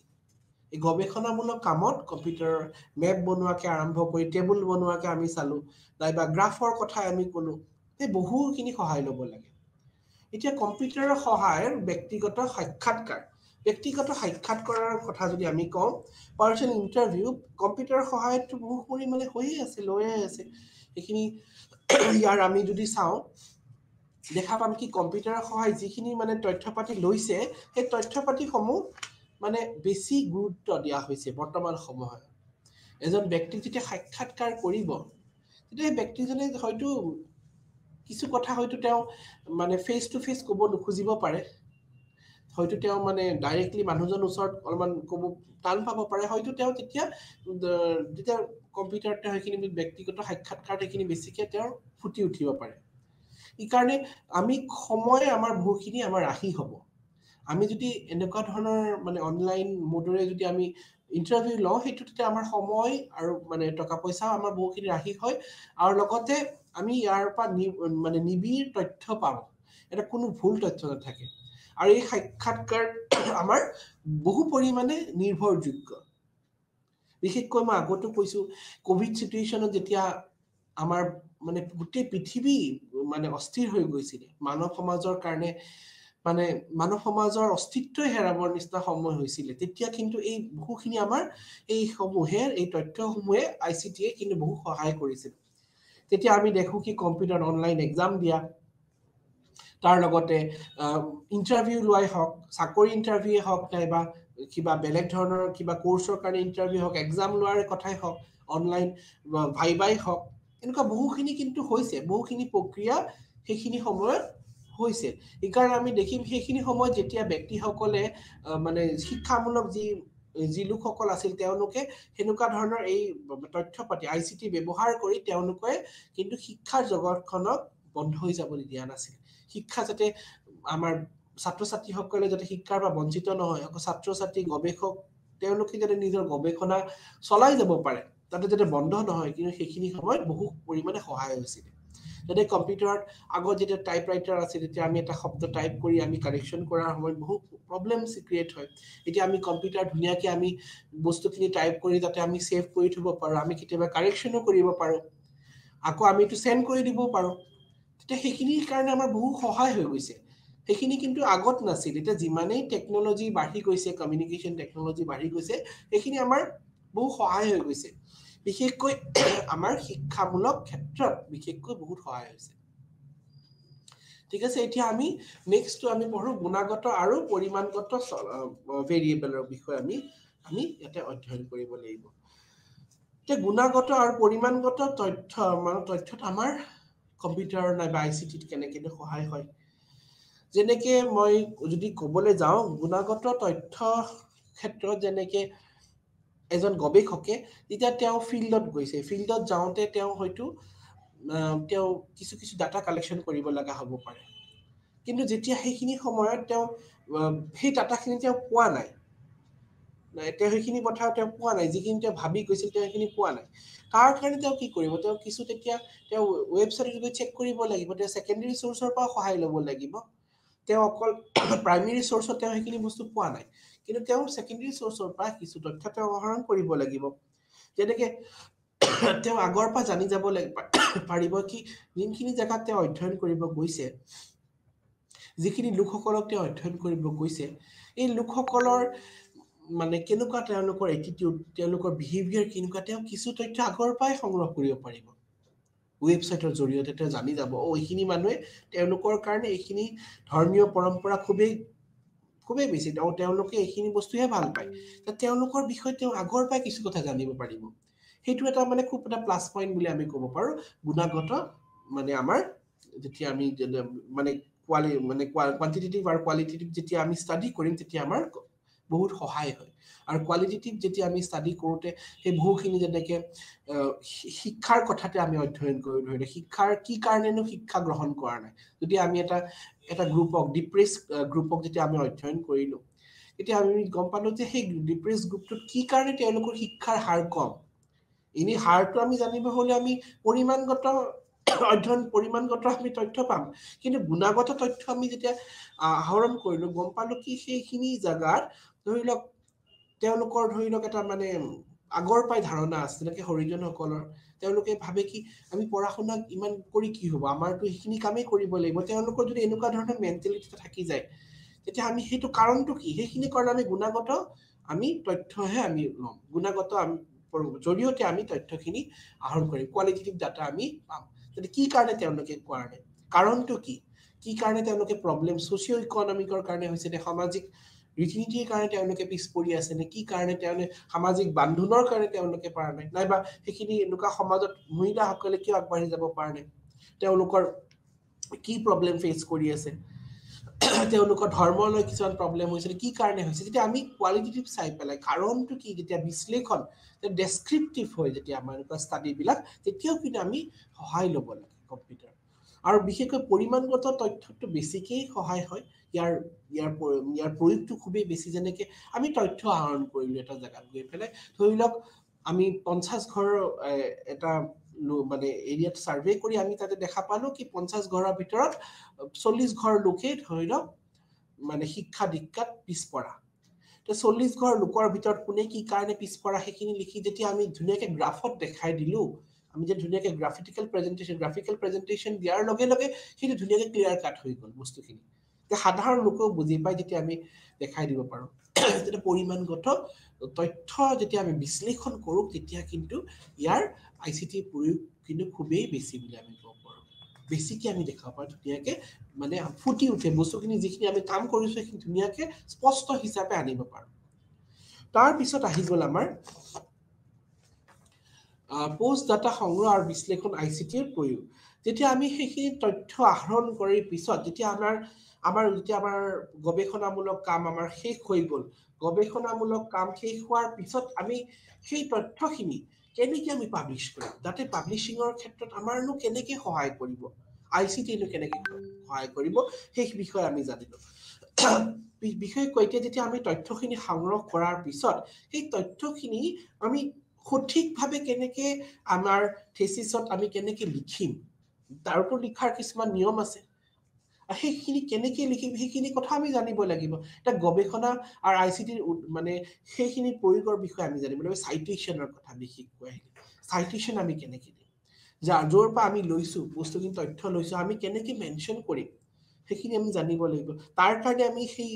Speaker 1: এই গৱেষণামূলক কামত কম্পিউটাৰৰ মেপ বনোৱাকে আৰম্ভ কৰি টেবুল বনোৱাকে আমি চালোঁ নাইবা গ্ৰাফৰ কথাই আমি ক'লোঁ সেই বহুখিনি সহায় ল'ব লাগে এতিয়া কম্পিউটাৰৰ সহায়ৰ ব্যক্তিগত সাক্ষাৎকাৰ ব্যক্তিগত সাক্ষাৎ কৰাৰ কথা যদি আমি কওঁ পাৰ্চনেল ইণ্টাৰভিউ কম্পিউটাৰৰ সহায়তটো বহু পৰিমাণে হৈয়ে আছে লৈয়ে আছে সেইখিনি ইয়াৰ আমি যদি চাওঁ দেখা পাম কি কম্পিউটাৰৰ সহায় যিখিনি মানে তথ্য পাতি লৈছে সেই তথ্য পাতিসমূহ মানে বেছি গুৰুত্ব দিয়া হৈছে বৰ্তমান সময়ত এজন ব্যক্তিক যেতিয়া সাক্ষাৎকাৰ কৰিব তেতিয়া সেই ব্যক্তিজনে হয়তো কিছু কথা হয়তো তেওঁ মানে ফেচ টু ফেচ ক'ব নুখুজিব পাৰে হয়তো তেওঁ মানে ডাইৰেক্টলি মানুহজন ওচৰত অলপমান ক'ব টান পাব পাৰে হয়তো তেওঁ তেতিয়া যেতিয়া কম্পিউটাৰতে সেইখিনি ব্যক্তিগত সাক্ষাৎকাৰ সেইখিনি বেছিকৈ তেওঁৰ ফুটি উঠিব পাৰে ইকাৰণে আমি সময় আমাৰ বহুখিনি আমাৰ ৰাহি হ'ব আমি যদি এনেকুৱা ধৰণৰ মানে অনলাইন মোডেৰে যদি আমি ইণ্টাৰভিউ লওঁ সেইটো তেতিয়া আমাৰ সময় আৰু মানে টকা পইচাও আমাৰ বহুখিনি ৰাহি হয় আৰু লগতে আমি ইয়াৰ পৰা মানে নিবিড় তথ্য পাওঁ এটা কোনো ভুল তথ্য নাথাকে আৰু এই সাক্ষাৎকাৰ আমাৰ বহু পৰিমাণে নিৰ্ভৰযোগ্য বিশেষকৈ মই আগতো কৈছো কভিড চিটুৱেশ্যনত যেতিয়া আমাৰ মানে গোটেই পৃথিৱী মানে অস্থিৰ হৈ গৈছিলে মানৱ সমাজৰ কাৰণে মানে মানৱ সমাজৰ অস্তিত্বই হেৰাবৰ নিচিনা সময় হৈছিলে তেতিয়া কিন্তু এই বহুখিনি আমাৰ এইসমূহে এই তথ্যসমূহে আই চি টিয়ে কিন্তু বহু সহায় কৰিছিল তেতিয়া আমি দেখো কি কম্পিউটাৰ অনলাইন এক্সাম দিয়া তাৰ লগতে ইণ্টাৰভিউ লোৱাই হওক চাকৰি ইণ্টাৰভিউয়ে হওক নাইবা কিবা বেলেগ ধৰণৰ কিবা কোৰ্চৰ কাৰণে ইণ্টাৰভিউ হওক এক্সাম লোৱাৰ কথাই হওক অনলাইন ভাইবাই হওক এনেকুৱা বহুখিনি কিন্তু হৈছে বহুখিনি প্ৰক্ৰিয়া সেইখিনি সময়ত হৈছে সেইকাৰণে আমি দেখিম সেইখিনি সময়ত যেতিয়া ব্যক্তিসকলে মানে শিক্ষামূলক যি যি লোকসকল আছিল তেওঁলোকে সেনেকুৱা ধৰণৰ এই তথ্য পাতি আই চি টি ব্যৱহাৰ কৰি তেওঁলোকে কিন্তু শিক্ষাৰ জগতখনক বন্ধ হৈ যাবলৈ দিয়া নাছিল শিক্ষা যাতে আমাৰ ছাত্ৰ ছাত্ৰীসকলে যাতে শিক্ষাৰ পৰা বঞ্চিত নহয় আকৌ ছাত্ৰ ছাত্ৰী গৱেষক তেওঁলোকে যাতে নিজৰ গৱেষণা চলাই যাব পাৰে তাতে যাতে বন্ধ নহয় কিন্তু সেইখিনি সময়ত বহু পৰিমাণে সহায় হৈছিলে যাতে কম্পিউটাৰত আগত যেতিয়া টাইপ ৰাইটাৰ আছিল তেতিয়া আমি এটা শব্দ টাইপ কৰি আমি কানেকশ্যন কৰাৰ সময়ত বহু প্ৰব্লেম ক্ৰিয়েট হয় এতিয়া আমি কম্পিউটাৰ ধুনীয়াকে আমি বস্তুখিনি টাইপ কৰি যাতে আমি ছেভ কৰি থ'ব পাৰোঁ আমি কেতিয়াবা কাৰেকশ্যনো কৰিব পাৰোঁ আকৌ আমিতো চেণ্ড কৰি দিবও পাৰোঁ এতিয়া সেইখিনিৰ কাৰণে আমাৰ বহুত সহায় হৈ গৈছে সেইখিনি কিন্তু আগত নাছিল এতিয়া যিমানেই টেকন'লজি বাঢ়ি গৈছে কমিউনিকেশ্যন টেকন'লজি বাঢ়ি গৈছে সেইখিনি আমাৰ বহু সহায় হৈ গৈছে বিশেষকৈ আমাৰ শিক্ষামূলক ক্ষেত্ৰত বিশেষকৈ বহুত সহায় হৈছে ঠিক আছে এতিয়া আমি নেক্সটটো আমি পঢ়োঁ গুণাগত আৰু পৰিমাণগত ভেৰিয়েবলৰ বিষয়ে আমি আমি ইয়াতে অধ্যয়ন কৰিব লাগিব এতিয়া গুণাগত আৰু পৰিমাণগত তথ্য মানে তথ্যত আমাৰ কম্পিউটাৰ নাইবা আই চি টিত কেনেকেনে সহায় হয় যেনেকে মই যদি ক'বলৈ যাওঁ গুণাগত তথ্য ক্ষেত্ৰত যেনেকে এজন গৱেষকে তেতিয়া তেওঁ ফিল্ডত গৈছে ফিল্ডত যাওঁতে তেওঁ হয়তো তেওঁ কিছু কিছু ডাটা কালেকশ্যন কৰিব লগা হ'ব পাৰে কিন্তু যেতিয়া সেইখিনি সময়ত তেওঁ সেই ডাটাখিনি তেওঁ পোৱা নাই তেওঁ সেইখিনি কথা তেওঁ পোৱা নাই যিখিনি তেওঁ ভাবি গৈছিল তেওঁ সেইখিনি পোৱা নাই কাৰ কাৰণে তেওঁ কি কৰিব তেওঁ কিছু তেতিয়া তেওঁ ৱেবছাইট গৈ চেক কৰিব লাগিব তেওঁ ছেকেণ্ডেৰী চ'ৰ্চৰ পৰা সহায় ল'ব লাগিব তেওঁ অকল প্ৰাইমেৰী চ'ৰ্চত তেওঁ সেইখিনি বস্তু পোৱা নাই কিন্তু তেওঁ ছেকেণ্ডেৰী চ'ৰ্চৰ পৰা কিছু তথ্য তেওঁ অহৰণ কৰিব লাগিব যেনেকে তেওঁ আগৰ পৰা জানি যাব লাগিব পাৰিব কি যোনখিনি জেগাত তেওঁ অধ্যয়ন কৰিব গৈছে যিখিনি লোকসকলক তেওঁ অধ্যয়ন কৰিব গৈছে এই লোকসকলৰ মানে কেনেকুৱা তেওঁলোকৰ এটিটিউড তেওঁলোকৰ বিহেভিয়াৰ কেনেকুৱা তেওঁ কিছু তথ্য আগৰ পৰাই সংগ্ৰহ কৰিব পাৰিব ৱেবছাইটৰ জৰিয়তে তেওঁ জানি যাব অ' এইখিনি মানুহে তেওঁলোকৰ কাৰণে এইখিনি ধৰ্মীয় পৰম্পৰা খুবেই খুবেই বেছি আৰু তেওঁলোকে এইখিনি বস্তুহে ভাল পায় তেওঁলোকৰ বিষয়ে তেওঁ আগৰ পৰাই কিছু কথা জানিব পাৰিব সেইটো এটা মানে খুব এটা প্লাছ পইণ্ট বুলি আমি ক'ব পাৰোঁ গুণাগত মানে আমাৰ যেতিয়া আমি মানে কোৱালি মানে কোৱা কোৱাণ্টিটেটিভ আৰু কোৱালিটেটিভ যেতিয়া আমি ষ্টাডি কৰিম তেতিয়া আমাৰ বহুত সহায় হয় আৰু কোৱালিটেটিভ যেতিয়া আমি ষ্টাডি কৰোঁতে সেই বহুখিনি যেনেকে শিক্ষাৰ কথাতে আমি অধ্যয়ন কৰি ধৰিলোঁ শিক্ষাৰ কি কাৰণেনো শিক্ষা গ্ৰহণ কৰা নাই যেতিয়া আমি এটা এটা গ্ৰুপক ডিপ্ৰেছ গ্ৰুপক যেতিয়া আমি অধ্যয়ন কৰিলোঁ তেতিয়া আমি গম পালোঁ যে সেই ডিপ্ৰেছ গ্ৰুপটোত কি কাৰণে তেওঁলোকৰ শিক্ষাৰ হাৰ কম এনেই হাৰটো আমি জানিব হ'লে আমি পৰিমাণগত অধ্যয়ন পৰিমাণগত আমি তথ্য পাম কিন্তু গুণাগত তথ্য আমি যেতিয়া আহৰণ কৰিলোঁ গম পালোঁ কি সেইখিনি জেগাৰ ধৰি লওক তেওঁলোকৰ ধৰি লওক এটা মানে আগৰ পৰাই ধাৰণা আছিলে কি হৰিজনসকলৰ তেওঁলোকে ভাবে কি আমি পঢ়া শুনা ইমান কৰি কি হ'ব আমাৰতো সেইখিনি কামেই কৰিব লাগিব তেওঁলোকৰ যদি এনেকুৱা ধৰণৰ মেণ্টেলিটি এটা থাকি যায় তেতিয়া আমি সেইটো কাৰণটো কি সেইখিনি কাৰণে আমি গুণাগত আমি তথ্যহে আমি ল'ম গুণাগত আমি জৰিয়তে আমি তথ্যখিনি আহৰণ কৰিম কোৱালিটেটিভ ডাটা আমি পাম তেতিয়া কি কাৰণে তেওঁলোকে কাৰণে কাৰণটো কি কি কাৰণে তেওঁলোকে প্ৰব্লেম ছ'চিঅ' ইকনমিকৰ কাৰণে হৈছে নে সামাজিক ৰীতি নীতিৰ কাৰণে তেওঁলোকে পিছ পৰি আছে নে কি কাৰণে তেওঁলোকে সামাজিক বান্ধোনৰ কাৰণে তেওঁলোকে পৰা নাই নাইবা সেইখিনি এনেকুৱা সমাজত মহিলাসকলে কিয় আগবাঢ়ি যাব পৰা নাই তেওঁলোকৰ কি প্ৰব্লেম ফেচ কৰি আছে তেওঁলোকৰ ধৰ্মৰ লৈ কিছুমান প্ৰব্লেম হৈছে কি কাৰণে হৈছে যেতিয়া আমি কোৱালিটিটিভ চাই পেলাই কাৰণটো কি যেতিয়া বিশ্লেষণ ডেছক্ৰিপটিভ হয় যেতিয়া আমাৰ এনেকুৱা ষ্টাডিবিলাক তেতিয়াও কিন্তু আমি সহায় ল'ব লাগে কম্পিউটাৰ আৰু বিশেষকৈ পৰিমাণগত তথ্যটো বেছিকেই সহায় হয় ইয়াৰ ইয়াৰ ইয়াৰ প্ৰয়োগটো খুবেই বেছি যেনেকে আমি তথ্য আহৰণ কৰিলোঁ এটা জেগাত গৈ পেলাই ধৰি লওক আমি পঞ্চাছ ঘৰ এটা মানে এৰিয়াত ছাৰ্ভে কৰি আমি তাতে দেখা পালোঁ কি পঞ্চাছ ঘৰৰ ভিতৰত চল্লিছ ঘৰ লোকেই ধৰি লওক মানে শিক্ষা দীক্ষাত পিছপৰা চল্লিছ ঘৰ লোকৰ ভিতৰত কোনে কি কাৰণে পিছপৰা সেইখিনি লিখি যেতিয়া আমি ধুনীয়াকে গ্ৰাফত দেখাই দিলোঁ আমি যে ধুনীয়াকৈ গ্ৰাফিটিকেল প্ৰেজেণ্টেশ্যন গ্ৰাফিকেল প্ৰেজেণ্টেশ্যন দিয়াৰ লগে লগে সেইটো ধুনীয়াকৈ ক্লিয়াৰ কাট হৈ গ'ল বস্তুখিনি এতিয়া সাধাৰণ লোকেও বুজি পায় যেতিয়া আমি দেখাই দিব পাৰোঁ যেতিয়া পৰিমাণগত তথ্য যেতিয়া আমি বিশ্লেষণ কৰোঁ তেতিয়া কিন্তু ইয়াৰ আই চি টি প্ৰয়োগ কিন্তু খুবেই বেছি বুলি আমি ক'ব পাৰোঁ বেছিকে আমি দেখাব পাৰোঁ ধুনীয়াকে মানে ফুটি উঠে বস্তুখিনি যিখিনি আমি কাম কৰিছো সেইখিনি ধুনীয়াকৈ স্পষ্ট হিচাপে আনিব পাৰোঁ তাৰপিছত আহি গ'ল আমাৰ পোষ্ট ডাটা সংগ্ৰহ আৰু বিশ্লেষণ আই চি টিৰ প্ৰয়োগ যেতিয়া আমি সেইখিনি তথ্য আহৰণ কৰি পিছত যেতিয়া আমাৰ আমাৰ যেতিয়া আমাৰ গৱেষণামূলক কাম আমাৰ শেষ হৈ গ'ল গৱেষণামূলক কাম শেষ হোৱাৰ পিছত আমি সেই তথ্যখিনি কেনেকৈ আমি পাব্লিছ কৰিম যাতে পাব্লিছিঙৰ ক্ষেত্ৰত আমাৰনো কেনেকৈ সহায় কৰিব আই চি টিনো কেনেকৈ সহায় কৰিব সেই বিষয়ে আমি জানিলোঁ বিশেষকৈ এতিয়া যেতিয়া আমি তথ্যখিনি সংগ্ৰহ কৰাৰ পিছত সেই তথ্যখিনি আমি সঠিকভাৱে কেনেকে আমাৰ থেচিছত আমি কেনেকে লিখিম তাৰ ওপৰত লিখাৰ কিছুমান নিয়ম আছে সেইখিনি কেনেকে লিখিম সেইখিনি কথা আমি জানিব লাগিব এটা গৱেষণা আৰু আই চি টিৰ মানে সেইখিনি প্ৰয়োগৰ বিষয়ে আমি জানিব লাগিব চাইটেশ্যনৰ কথা বিশেষকৈ আহিলে চাইটেশ্যন আমি কেনেকে দিম যাৰ য'ৰ পৰা আমি লৈছো বস্তুখিনি তথ্য লৈছো আমি কেনেকে মেনশ্যন কৰিম সেইখিনি আমি জানিব লাগিব তাৰ কাৰণে আমি সেই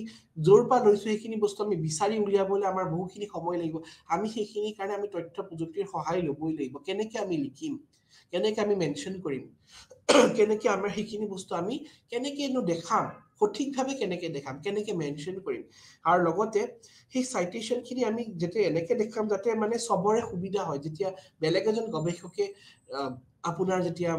Speaker 1: য'ৰ পৰা লৈছো সেইখিনি বস্তু আমি বিচাৰি উলিয়াবলৈ আমাৰ বহুখিনি সময় লাগিব আমি সেইখিনিৰ কাৰণে আমি তথ্য প্ৰযুক্তিৰ সহায় ল'বই লাগিব কেনেকৈ আমি লিখিম কেনেকৈ আমি মেনশ্যন কৰিম কেনেকে আমাৰ সেইখিনি বস্তু আমি কেনেকৈনো দেখাম সঠিকভাৱে কেনেকে দেখাম কেনেকে মেনচন কৰিম আৰু লগতে সেই চাইটেশ্যন খিনি আমি যেতিয়া এনেকৈ দেখাম যাতে মানে চবৰে সুবিধা হয় যেতিয়া বেলেগ এজন গৱেষকে আপোনাৰ যেতিয়া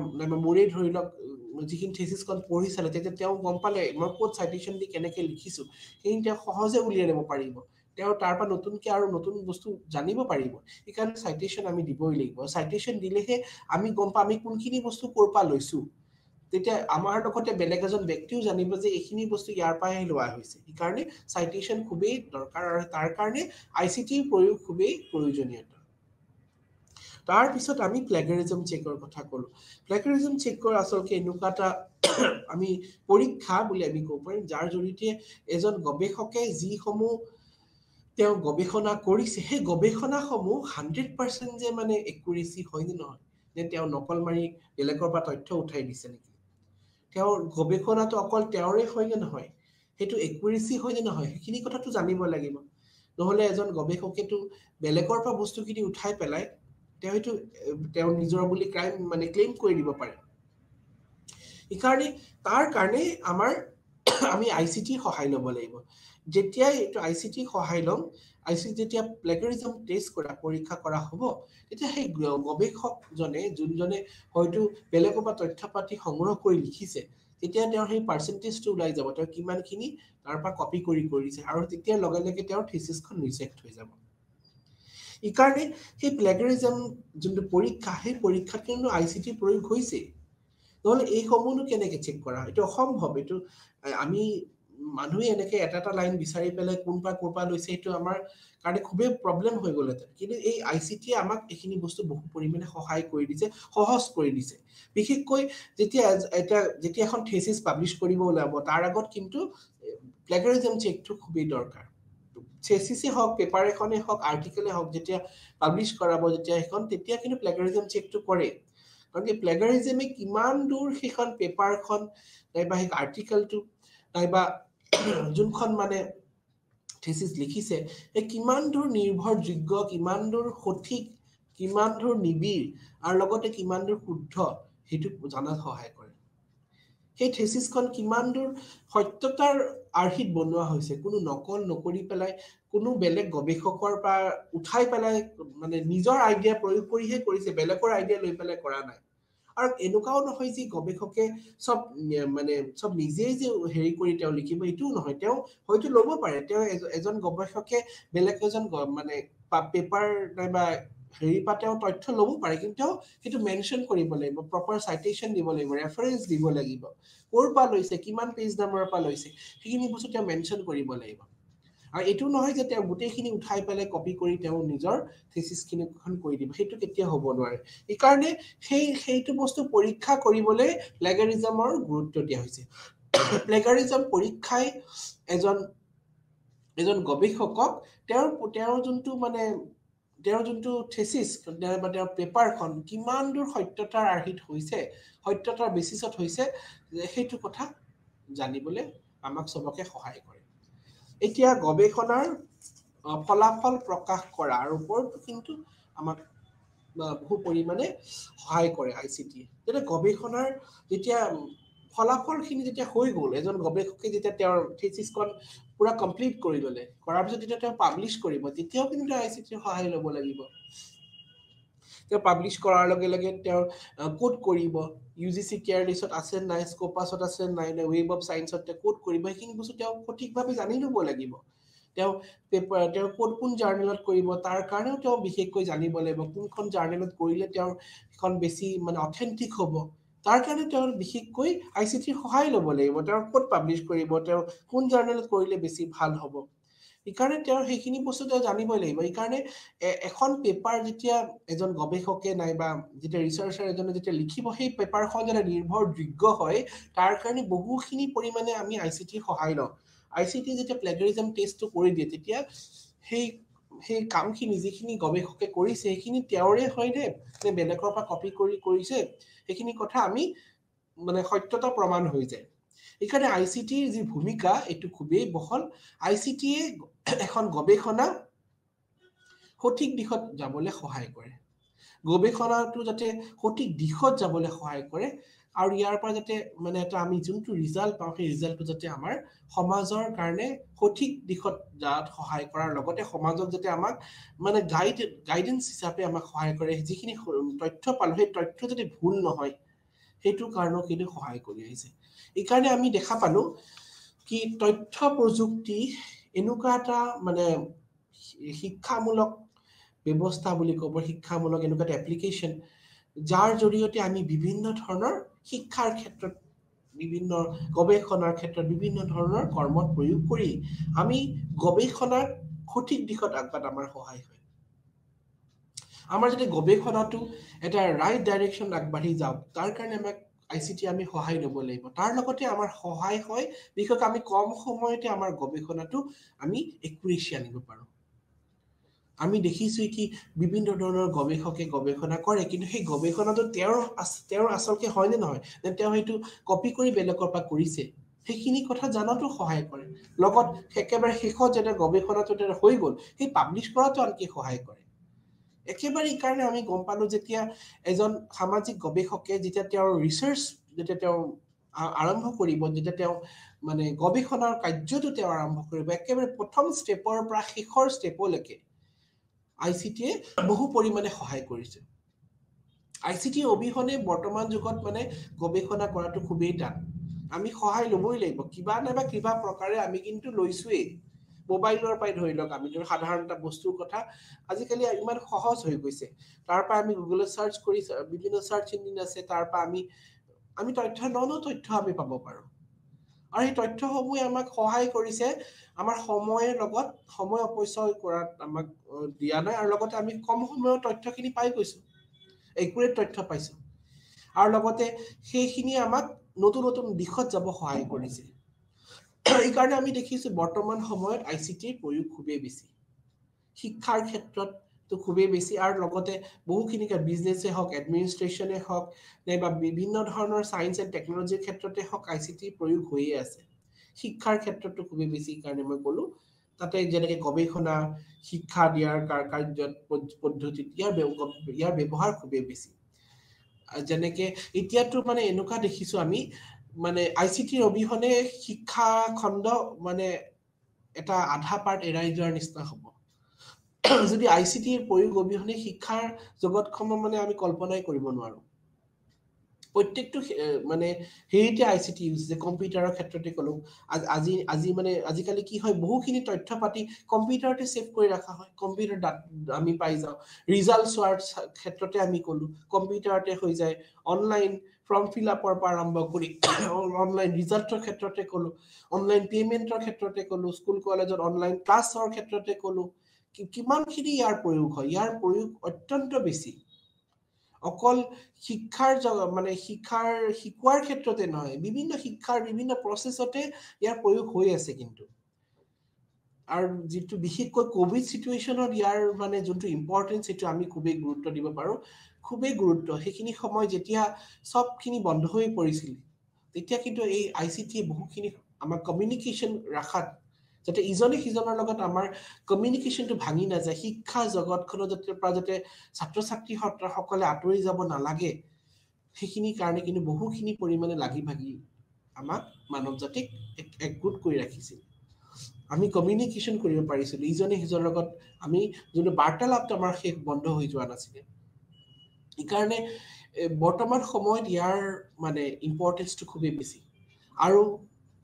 Speaker 1: মোৰেই ধৰি লওক যিখিনি থেচিছখন পঢ়ি চালে তেতিয়া তেওঁ গম পালে মই ক'ত চাইটেশ্যন দি কেনেকে লিখিছোঁ সেইখিনি তেওঁ সহজে উলিয়াই ল'ব পাৰিব তেওঁ তাৰ পৰা নতুনকে আৰু নতুন বস্তু জানিব পাৰিব সেইকাৰণে চাইটেশ্যন আমি দিবই লাগিব চাইটেশ্যন দিলেহে আমি গম পাওঁ আমি কোনখিনি বস্তু ক'ৰ পৰা লৈছোঁ তেতিয়া আমাৰ লগতে বেলেগ এজন ব্যক্তিও জানিব যে এইখিনি বস্তু ইয়াৰ পৰাহে লোৱা হৈছে সেইকাৰণে চাইটেশ্যন খুবেই দৰকাৰ আৰু তাৰ কাৰণে আই চি টিৰ প্ৰয়োগ খুবেই প্ৰয়োজনীয় তাৰপিছত আমি প্লেগাৰিজম চেকৰ কথা ক'লোঁ প্লেগাৰিজম চেকৰ আচলতে এনেকুৱা আমি পৰীক্ষা বুলি আমি ক'ব পাৰিম যাৰ জৰিয়তে এজন গৱেষকে যিসমূহ তেওঁ গৱেষণা কৰিছে সেই গৱেষণাসমূহ হাণ্ড্ৰেড পাৰ্চেণ্ট যে মানে একুৰেচি হয় নে নহয় নে নকল মাৰি বেলেগৰ পৰা তথ্য উঠাই দিছে নেকি তেওঁৰ গৱেষণাটো অকল তেওঁৰে হয়নে নহয় সেইটো একুৰেচি হয়নে নহয় সেইখিনি কথাটো জানিব লাগিব নহ'লে এজন গৱেষকেতো বেলেগৰ পৰা বস্তুখিনি উঠাই পেলাই তেওঁ তেওঁ নিজৰ বুলি ক্ৰাইম মানে ক্লেইম কৰি দিব পাৰে সেইকাৰণে তাৰ কাৰণে আমাৰ আমি আই সহায় ল'ব লাগিব যেতিয়াই এইটো আই সহায় ল'ম আই যেতিয়া প্লেগৰিজম টেষ্ট কৰা পৰীক্ষা কৰা হ'ব তেতিয়া সেই গৱেষকজনে যোনজনে হয়তো বেলেগৰ পৰা তথ্য পাতি সংগ্ৰহ কৰি লিখিছে তেতিয়া তেওঁৰ সেই পাৰ্চেণ্টেজটো ওলাই যাব তেওঁ কিমানখিনি তাৰ পৰা কপি কৰি কৰিছে আৰু তেতিয়া লগে লগে তেওঁৰ থিচিছখন ৰিজেক্ট হৈ যাব ইকাৰণে সেই প্লেগাৰিজম যোনটো পৰীক্ষা সেই পৰীক্ষাত কিন্তু আই চি টি প্ৰয়োগ হৈছে নহ'লে এইসমূহনো কেনেকৈ চেক কৰা হয় এইটো অসম্ভৱ এইটো আমি মানুহে এনেকে এটা এটা লাইন বিচাৰি পেলাই কোনপা ক'ৰ পৰা লৈছে সেইটো আমাৰ কাৰণে খুবেই প্ৰব্লেম হৈ গ'লে কিন্তু এই আই চি টিয়ে আমাক এইখিনি বস্তু বহু পৰিমাণে সহায় কৰি দিছে সহজ কৰি দিছে বিশেষকৈ যেতিয়া এতিয়া যেতিয়া এখন থেচিছ পাব্লিছ কৰিব ওলাব তাৰ আগত কিন্তু প্লেগাৰিজম চেকটো খুবেই দৰকাৰ চেচিছে হওক পেপাৰ এখনে হওক আৰ্টিকেলে হওক যেতিয়া পাব্লিছ কৰাব যেতিয়া সেইখন তেতিয়া কিন্তু প্লেগাৰিজম চেকটো কৰে কাৰণ কি প্লেগাৰিজমে কিমান দূৰ সেইখন পেপাৰখন নাইবা সেই আৰ্টিকেলটো নাইবা যোনখন মানে থেচিছ লিখিছে সেই কিমান দূৰ নিৰ্ভৰযোগ্য কিমান দূৰ সঠিক কিমান দূৰ নিবিড় আৰু লগতে কিমান দূৰ শুদ্ধ সেইটো জনাত সহায় কৰে সেই থেচিচখন কিমান দূৰ সত্যতাৰ আৰ্হিত বনোৱা হৈছে কোনো নকল নকৰি পেলাই কোনো বেলেগ গৱেষকৰ পৰা উঠাই পেলাই মানে নিজৰ আইডিয়া প্ৰয়োগ কৰিহে কৰিছে বেলেগৰ আইডিয়া লৈ পেলাই কৰা নাই আৰু এনেকুৱাও নহয় যে গৱেষকে চব মানে চব নিজেই যে হেৰি কৰি তেওঁ লিখিব এইটোও নহয় তেওঁ হয়তো ল'ব পাৰে তেওঁ এজন গৱেষকে বেলেগ এজন মানে পেপাৰ নাইবা হেৰি পৰা তেওঁ তথ্য ল'ব পাৰে কিন্তু তেওঁ সেইটো মেনশ্যন কৰিব লাগিব প্ৰপাৰ চাইটেশ্যন দিব লাগিব ৰেফাৰেঞ্চ দিব লাগিব ক'ৰ পৰা লৈছে কিমান পেজ নাম্বাৰৰ পৰা লৈছে সেইখিনি বস্তু তেওঁ মেনশ্যন কৰিব লাগিব আৰু এইটো নহয় যে তেওঁ গোটেইখিনি উঠাই পেলাই কপি কৰি তেওঁ নিজৰ থেচিছখিনিখন কৰি দিব সেইটো কেতিয়া হ'ব নোৱাৰে সেইকাৰণে সেই সেইটো বস্তু পৰীক্ষা কৰিবলৈ প্লেগাৰিজমৰ গুৰুত্ব দিয়া হৈছে প্লেগাৰিজম পৰীক্ষাই এজন এজন গৱেষকক তেওঁৰ তেওঁৰ যোনটো মানে তেওঁৰ যোনটো থেচিছ বা তেওঁৰ পেপাৰখন কিমান দূৰ সত্যতাৰ আৰ্হিত হৈছে সত্যতাৰ বেচিছত হৈছে সেইটো কথা জানিবলৈ আমাক চবকে সহায় কৰে এতিয়া গৱেষণাৰ ফলাফল প্ৰকাশ কৰাৰ ওপৰতো কিন্তু আমাক বহু পৰিমাণে সহায় কৰে আই চি টি যেনে গৱেষণাৰ যেতিয়া ফলাফলখিনি যেতিয়া হৈ গ'ল এজন গৱেষকে যেতিয়া তেওঁৰ থেচিচখন পুৰা কমপ্লিট কৰি ল'লে কৰাৰ পিছত যেতিয়া তেওঁ পাব্লিছ কৰিব তেতিয়াও কিন্তু তেওঁ আই চি টিৰ সহায় ল'ব লাগিব তেওঁ পাব্লিছ কৰাৰ লগে লগে তেওঁ ক'ত কৰিব ইউ জি চি কেয়াৰ লিষ্টত আছে নাই স্ক'পাছত আছে নাই নাই ৱেব অফ চায়েন্সত তেওঁ ক'ত কৰিব সেইখিনি বস্তু তেওঁ সঠিকভাৱে জানি ল'ব লাগিব তেওঁ পেপাৰ তেওঁ ক'ত কোন জাৰ্নেলত কৰিব তাৰ কাৰণেও তেওঁ বিশেষকৈ জানিব লাগিব কোনখন জাৰ্নেলত কৰিলে তেওঁৰ সেইখন বেছি মানে অথেণ্টিক হ'ব তাৰ কাৰণে তেওঁ বিশেষকৈ আই চি টিৰ সহায় ল'ব লাগিব তেওঁ ক'ত পাব্লিছ কৰিব তেওঁ কোন জাৰ্নেলত কৰিলে বেছি ভাল হ'ব সেইকাৰণে তেওঁৰ সেইখিনি বস্তু তেওঁ জানিবই লাগিব সেইকাৰণে এখন পেপাৰ যেতিয়া এজন গৱেষকে নাইবা যেতিয়া ৰিচাৰ্চাৰ এজনে যেতিয়া লিখিব সেই পেপাৰখন যাতে নিৰ্ভৰযোগ্য হয় তাৰ কাৰণে বহুখিনি পৰিমাণে আমি আই চি টিৰ সহায় লওঁ আই চি টি যেতিয়া প্লেগৰিজম টেষ্টটো কৰি দিয়ে তেতিয়া সেই সেই কাম যিখিনি গৱেষকে কৰিছে সেইখিনি তেওঁৰে হয় নে নে বেলেগৰ পৰা কপি কৰি কৰিছে সেইখিনি কথা আমি মানে সত্যতা প্ৰমাণ হৈ যায় সেইকাৰণে আই চি টিৰ যি ভূমিকা এইটো খুবেই বহল আই চি টিয়ে এখন গৱেষণা সঠিক দিশত যাবলৈ সহায় কৰে গৱেষণাটো যাতে সঠিক দিশত যাবলৈ সহায় কৰে আৰু ইয়াৰ পৰা যাতে মানে এটা আমি যোনটো ৰিজাল্ট পাওঁ সেই ৰিজাল্টটো যাতে আমাৰ সমাজৰ কাৰণে সঠিক দিশত যাত সহায় কৰাৰ লগতে সমাজক যাতে আমাক মানে গাইড গাইডেঞ্চ হিচাপে আমাক সহায় কৰে যিখিনি তথ্য পালোঁ সেই তথ্য যদি ভুল নহয় সেইটো কাৰণেও কিন্তু সহায় কৰি আহিছে এইকাৰণে আমি দেখা পালোঁ কি তথ্য প্ৰযুক্তি এনেকুৱা এটা মানে শিক্ষামূলক ব্যৱস্থা বুলি ক'ব শিক্ষামূলক এনেকুৱা এটা এপ্লিকেশ্যন যাৰ জৰিয়তে আমি বিভিন্ন ধৰণৰ শিক্ষাৰ ক্ষেত্ৰত বিভিন্ন গৱেষণাৰ ক্ষেত্ৰত বিভিন্ন ধৰণৰ কৰ্মত প্ৰয়োগ কৰি আমি গৱেষণাৰ সঠিক দিশত আগবাঢ়ি আমাৰ সহায় হয় আমাৰ যদি গৱেষণাটো এটা ৰাইট ডাইৰেকশ্যন আগবাঢ়ি যাওক তাৰ কাৰণে আমাক আই চি টি আমি সহায় ল'ব লাগিব তাৰ লগতে আমাৰ সহায় হয় বিশেষকৈ আমি কম সময়তে আমাৰ গৱেষণাটো আমি একুৰেচি আনিব পাৰোঁ আমি দেখিছোঁ কি বিভিন্ন ধৰণৰ গৱেষকে গৱেষণা কৰে কিন্তু সেই গৱেষণাটো তেওঁৰ তেওঁৰ আচলকে হয়নে নহয় তেওঁ সেইটো কপি কৰি বেলেগৰ পৰা কৰিছে সেইখিনি কথা জনাটো সহায় কৰে লগত একেবাৰে শেষত যেনে গৱেষণাটো তেওঁ হৈ গ'ল সেই পাব্লিছ কৰাটো আনকি সহায় কৰে একেবাৰে এইকাৰণে আমি গম পালোঁ যেতিয়া এজন সামাজিক গৱেষকে যেতিয়া তেওঁৰ ৰিচাৰ্চ যেতিয়া তেওঁ আৰম্ভ কৰিব যেতিয়া তেওঁ মানে গৱেষণাৰ কাৰ্যটো তেওঁ আৰম্ভ কৰিব একেবাৰে প্ৰথম ষ্টেপৰ পৰা শেষৰ ষ্টেপলৈকে আই চি টিয়ে বহু পৰিমাণে সহায় কৰিছে আই চি টি অবিহনে বৰ্তমান যুগত মানে গৱেষণা কৰাটো খুবেই টান আমি সহায় ল'বই লাগিব কিবা নাইবা কিবা প্ৰকাৰে আমি কিন্তু লৈছোৱেই মোবাইলৰ পৰাই ধৰি লওক আমি ধৰক সাধাৰণ এটা বস্তুৰ কথা আজিকালি ইমান সহজ হৈ গৈছে তাৰ পৰা আমি গুগলত চাৰ্চ কৰি বিভিন্ন চাৰ্চ ইঞ্জিন আছে তাৰপৰা আমি আমি তথ্য ন ন তথ্য আমি পাব পাৰোঁ আৰু সেই তথ্যসমূহে আমাক সহায় কৰিছে আমাৰ সময়ৰ লগত সময় অপচয় কৰাত আমাক দিয়া নাই আৰু লগতে আমি কম সময়ৰ তথ্যখিনি পাই গৈছোঁ একুৰেট তথ্য পাইছোঁ আৰু লগতে সেইখিনিয়ে আমাক নতুন নতুন দিশত যাব সহায় কৰিছে এইকাৰণে আমি দেখিছোঁ বৰ্তমান সময়ত আই চি টিৰ প্ৰয়োগ খুবেই বেছি শিক্ষাৰ ক্ষেত্ৰত টো খুবেই বেছি আৰু লগতে বহুখিনিকে বিজনেছে হওক এডমিনিষ্ট্ৰেশ্যনে হওক নাইবা বিভিন্ন ধৰণৰ চায়েন্স এণ্ড টেকনলজিৰ ক্ষেত্ৰতে হওক আই চি টি প্ৰয়োগ হৈয়ে আছে শিক্ষাৰ ক্ষেত্ৰতো খুবেই বেছি কাৰণে মই ক'লোঁ তাতে যেনেকৈ গৱেষণা শিক্ষা দিয়াৰ কাৰ্য পদ্ধতিত ইয়াৰ ইয়াৰ ব্যৱহাৰ খুবেই বেছি যেনেকে এতিয়াতো মানে এনেকুৱা দেখিছো আমি মানে আই চি টিৰ অবিহনে শিক্ষা খণ্ড মানে এটা আধা পাৰ্ট এৰাই যোৱাৰ নিচিনা হ'ব যদি আই চি টিৰ প্ৰয়োগ অবিহনে শিক্ষাৰ জগতখনৰ মানে আমি কল্পনাই কৰিব নোৱাৰোঁ প্ৰত্যেকটো মানে হেৰিতে আই চি টি ইউজ হৈছে কম্পিউটাৰৰ ক্ষেত্ৰতে ক'লো আজি আজি মানে আজিকালি কি হয় বহুখিনি তথ্য পাতি কম্পিউটাৰতে ছেভ কৰি ৰখা হয় কম্পিউটাৰ ডাট আমি পাই যাওঁ ৰিজাল্ট চোৱাৰ ক্ষেত্ৰতে আমি ক'লোঁ কম্পিউটাৰতে হৈ যায় অনলাইন ফৰ্ম ফিল আপৰ পৰা আৰম্ভ কৰি অনলাইন ৰিজাল্টৰ ক্ষেত্ৰতে ক'লোঁ অনলাইন পে'মেণ্টৰ ক্ষেত্ৰতে ক'লোঁ স্কুল কলেজত অনলাইন ক্লাছৰ ক্ষেত্ৰতে ক'লোঁ কিমানখিনি ইয়াৰ প্ৰয়োগ হয় ইয়াৰ প্ৰয়োগ অত্যন্ত বেছি অকল শিক্ষাৰ জগ মানে শিক্ষাৰ শিকোৱাৰ ক্ষেত্ৰতে নহয় বিভিন্ন শিক্ষাৰ বিভিন্ন প্ৰচেছতে ইয়াৰ প্ৰয়োগ হৈ আছে কিন্তু আৰু যিটো বিশেষকৈ ক'ভিড ছিটুৱেশ্যনত ইয়াৰ মানে যোনটো ইম্পৰ্টেঞ্চ সেইটো আমি খুবেই গুৰুত্ব দিব পাৰোঁ খুবেই গুৰুত্ব সেইখিনি সময় যেতিয়া চবখিনি বন্ধ হৈ পৰিছিল তেতিয়া কিন্তু এই আই চি টিয়ে বহুখিনি আমাৰ কমিউনিকেশ্যন ৰখাত যাতে ইজনে সিজনৰ লগত আমাৰ কমিউনিকেশ্যনটো ভাঙি নাযায় শিক্ষা জগতখনত যাতে পৰা যাতে ছাত্ৰ ছাত্ৰীসকলে আঁতৰি যাব নালাগে সেইখিনিৰ কাৰণে কিন্তু বহুখিনি পৰিমাণে লাগি ভাগি আমাক মানৱ জাতিক একগোট কৰি ৰাখিছিল আমি কমিউনিকেশ্যন কৰিব পাৰিছিলোঁ ইজনে সিজনৰ লগত আমি যোনটো বাৰ্তালাপটো আমাৰ শেষ বন্ধ হৈ যোৱা নাছিলে সেইকাৰণে বৰ্তমান সময়ত ইয়াৰ মানে ইম্পৰ্টেঞ্চটো খুবেই বেছি আৰু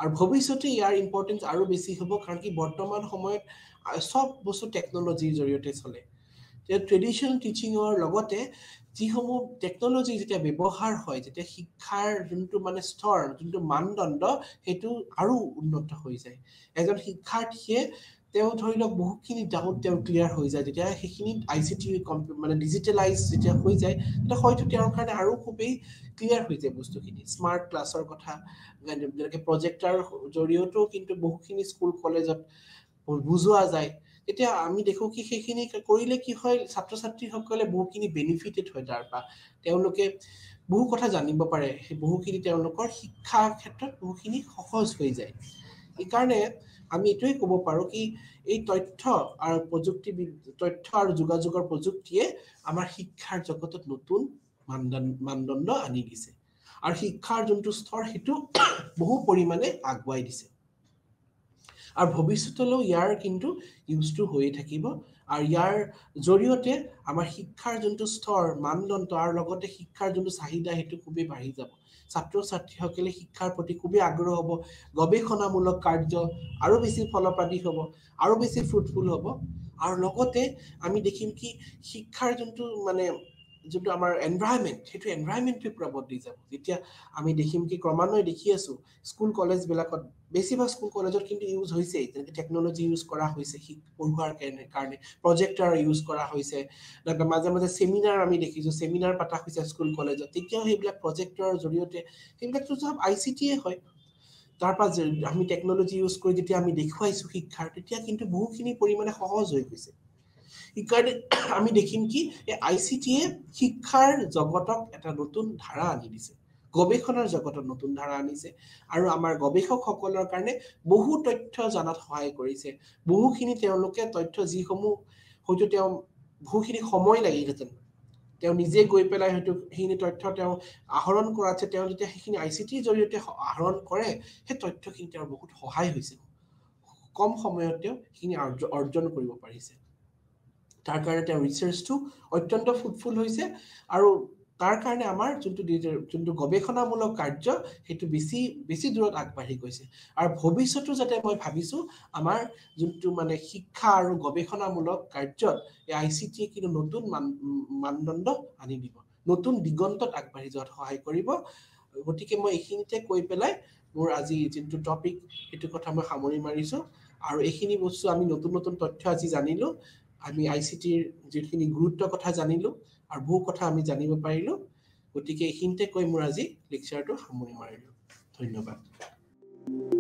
Speaker 1: আৰু ভৱিষ্যতে ইয়াৰ ইম্পৰ্টেঞ্চ আৰু বেছি হ'ব কাৰণ কি বৰ্তমান সময়ত চব বস্তু টেকন'লজিৰ জৰিয়তে চলে তেতিয়া ট্ৰেডিশ্যনেল টিচিঙৰ লগতে যিসমূহ টেকন'লজি যেতিয়া ব্যৱহাৰ হয় যেতিয়া শিক্ষাৰ যোনটো মানে স্তৰ যোনটো মানদণ্ড সেইটো আৰু উন্নত হৈ যায় এজন শিক্ষাৰ্থীয়ে তেওঁ ধৰি লওক বহুতখিনি ডাউট তেওঁ ক্লিয়াৰ হৈ যায় তেতিয়া সেইখিনি আই চি টি মানে ডিজিটেলাইজ যেতিয়া হৈ যায় তেতিয়া হয়তো তেওঁৰ কাৰণে আৰু খুবেই ক্লিয়াৰ হৈ যায় বস্তুখিনি স্মাৰ্ট ক্লাছৰ কথা যেনেকৈ প্ৰজেক্টাৰ জৰিয়তেও কিন্তু বহুখিনি স্কুল কলেজত বুজোৱা যায় তেতিয়া আমি দেখোঁ কি সেইখিনি কৰিলে কি হয় ছাত্ৰ ছাত্ৰীসকলে বহুখিনি বেনিফিটেড হয় তাৰপৰা তেওঁলোকে বহু কথা জানিব পাৰে বহুখিনি তেওঁলোকৰ শিক্ষাৰ ক্ষেত্ৰত বহুখিনি সহজ হৈ যায় সেইকাৰণে আমি এইটোৱেই ক'ব পাৰোঁ কি এই তথ্য আৰু প্ৰযুক্তি তথ্য আৰু যোগাযোগৰ প্ৰযুক্তিয়ে আমাৰ শিক্ষাৰ জগতত নতুন মানদণ্ড মানদণ্ড আনি দিছে আৰু শিক্ষাৰ যোনটো স্তৰ সেইটো বহু পৰিমাণে আগুৱাই দিছে আৰু ভৱিষ্যতলৈও ইয়াৰ কিন্তু ইউজটো হৈয়ে থাকিব আৰু ইয়াৰ জৰিয়তে আমাৰ শিক্ষাৰ যোনটো স্তৰ মানদণ্ড আৰু লগতে শিক্ষাৰ যোনটো চাহিদা সেইটো খুবেই বাঢ়ি যাব ছাত্ৰ ছাত্ৰীসকলে শিক্ষাৰ প্ৰতি খুবেই আগ্ৰহ হ'ব গৱেষণামূলক কাৰ্য আৰু বেছি ফলপ্ৰাদী হ'ব আৰু বেছি ফ্ৰুটফুল হ'ব আৰু লগতে আমি দেখিম কি শিক্ষাৰ যোনটো মানে যিটো আমাৰ এনভাইৰমেণ্ট সেইটো এনভাইৰমেণ্টটোৱে পূৰা বদলি যাব যেতিয়া আমি দেখিম কি ক্ৰমান্বয়ে দেখি আছোঁ স্কুল কলেজবিলাকত বেছিভাগ স্কুল কলেজত কিন্তু ইউজ হৈছেই যেনেকৈ টেকন'লজি ইউজ কৰা হৈছে পঢ়োৱাৰ কাৰণে প্ৰজেক্টাৰ ইউজ কৰা হৈছে মাজে মাজে ছেমিনাৰ আমি দেখিছো ছেমিনাৰ পতা হৈছে স্কুল কলেজত তেতিয়াও সেইবিলাক প্ৰজেক্টৰ জৰিয়তে সেইবিলাকতো চব আই চি টিয়ে হয় তাৰপৰা আমি টেকন'লজি ইউজ কৰি যেতিয়া আমি দেখুৱাইছোঁ শিক্ষাৰ তেতিয়া কিন্তু বহুখিনি পৰিমাণে সহজ হৈ গৈছে ইকাৰণে আমি দেখিম কি এই আই চি টি এ শিক্ষাৰ জগতক এটা নতুন ধাৰা আনি দিছে গৱেষণাৰ জগতত নতুন ধাৰা আনিছে আৰু আমাৰ গৱেষকসকলৰ কাৰণে বহু তথ্য জনাত সহায় কৰিছে বহুখিনি তেওঁলোকে তথ্য যিসমূহ হয়তো তেওঁ বহুখিনি সময় লাগিলহেঁতেন তেওঁ নিজে গৈ পেলাই হয়তো সেইখিনি তথ্য তেওঁ আহৰণ কৰাতছে তেওঁ যেতিয়া সেইখিনি আই চি টিৰ জৰিয়তে আহৰণ কৰে সেই তথ্যখিনি তেওঁৰ বহুত সহায় হৈছে কম সময়ত তেওঁ সেইখিনি অৰ্জন কৰিব পাৰিছে তাৰ কাৰণে তেওঁ ৰিচাৰ্চটো অত্যন্ত ফ্ৰুটফুল হৈছে আৰু তাৰ কাৰণে আমাৰ যোনটো যোনটো গৱেষণামূলক কাৰ্য সেইটো বেছি বেছি দূৰত আগবাঢ়ি গৈছে আৰু ভৱিষ্যতো যাতে মই ভাবিছোঁ আমাৰ যোনটো মানে শিক্ষা আৰু গৱেষণামূলক কাৰ্যত এই আই চি টিয়ে কিন্তু নতুন মান মানদণ্ড আনি দিব নতুন দিগন্তত আগবাঢ়ি যোৱাত সহায় কৰিব গতিকে মই এইখিনিতে কৈ পেলাই মোৰ আজি যোনটো টপিক সেইটো কথা মই সামৰি মাৰিছোঁ আৰু এইখিনি বস্তু আমি নতুন নতুন তথ্য আজি জানিলোঁ আমি আই চি টিৰ যিখিনি গুৰুত্ব কথা জানিলোঁ আৰু বহু কথা আমি জানিব পাৰিলোঁ গতিকে এইখিনিতে কৈ মোৰ আজি লেকচাৰটো সামৰি মাৰিলোঁ ধন্যবাদ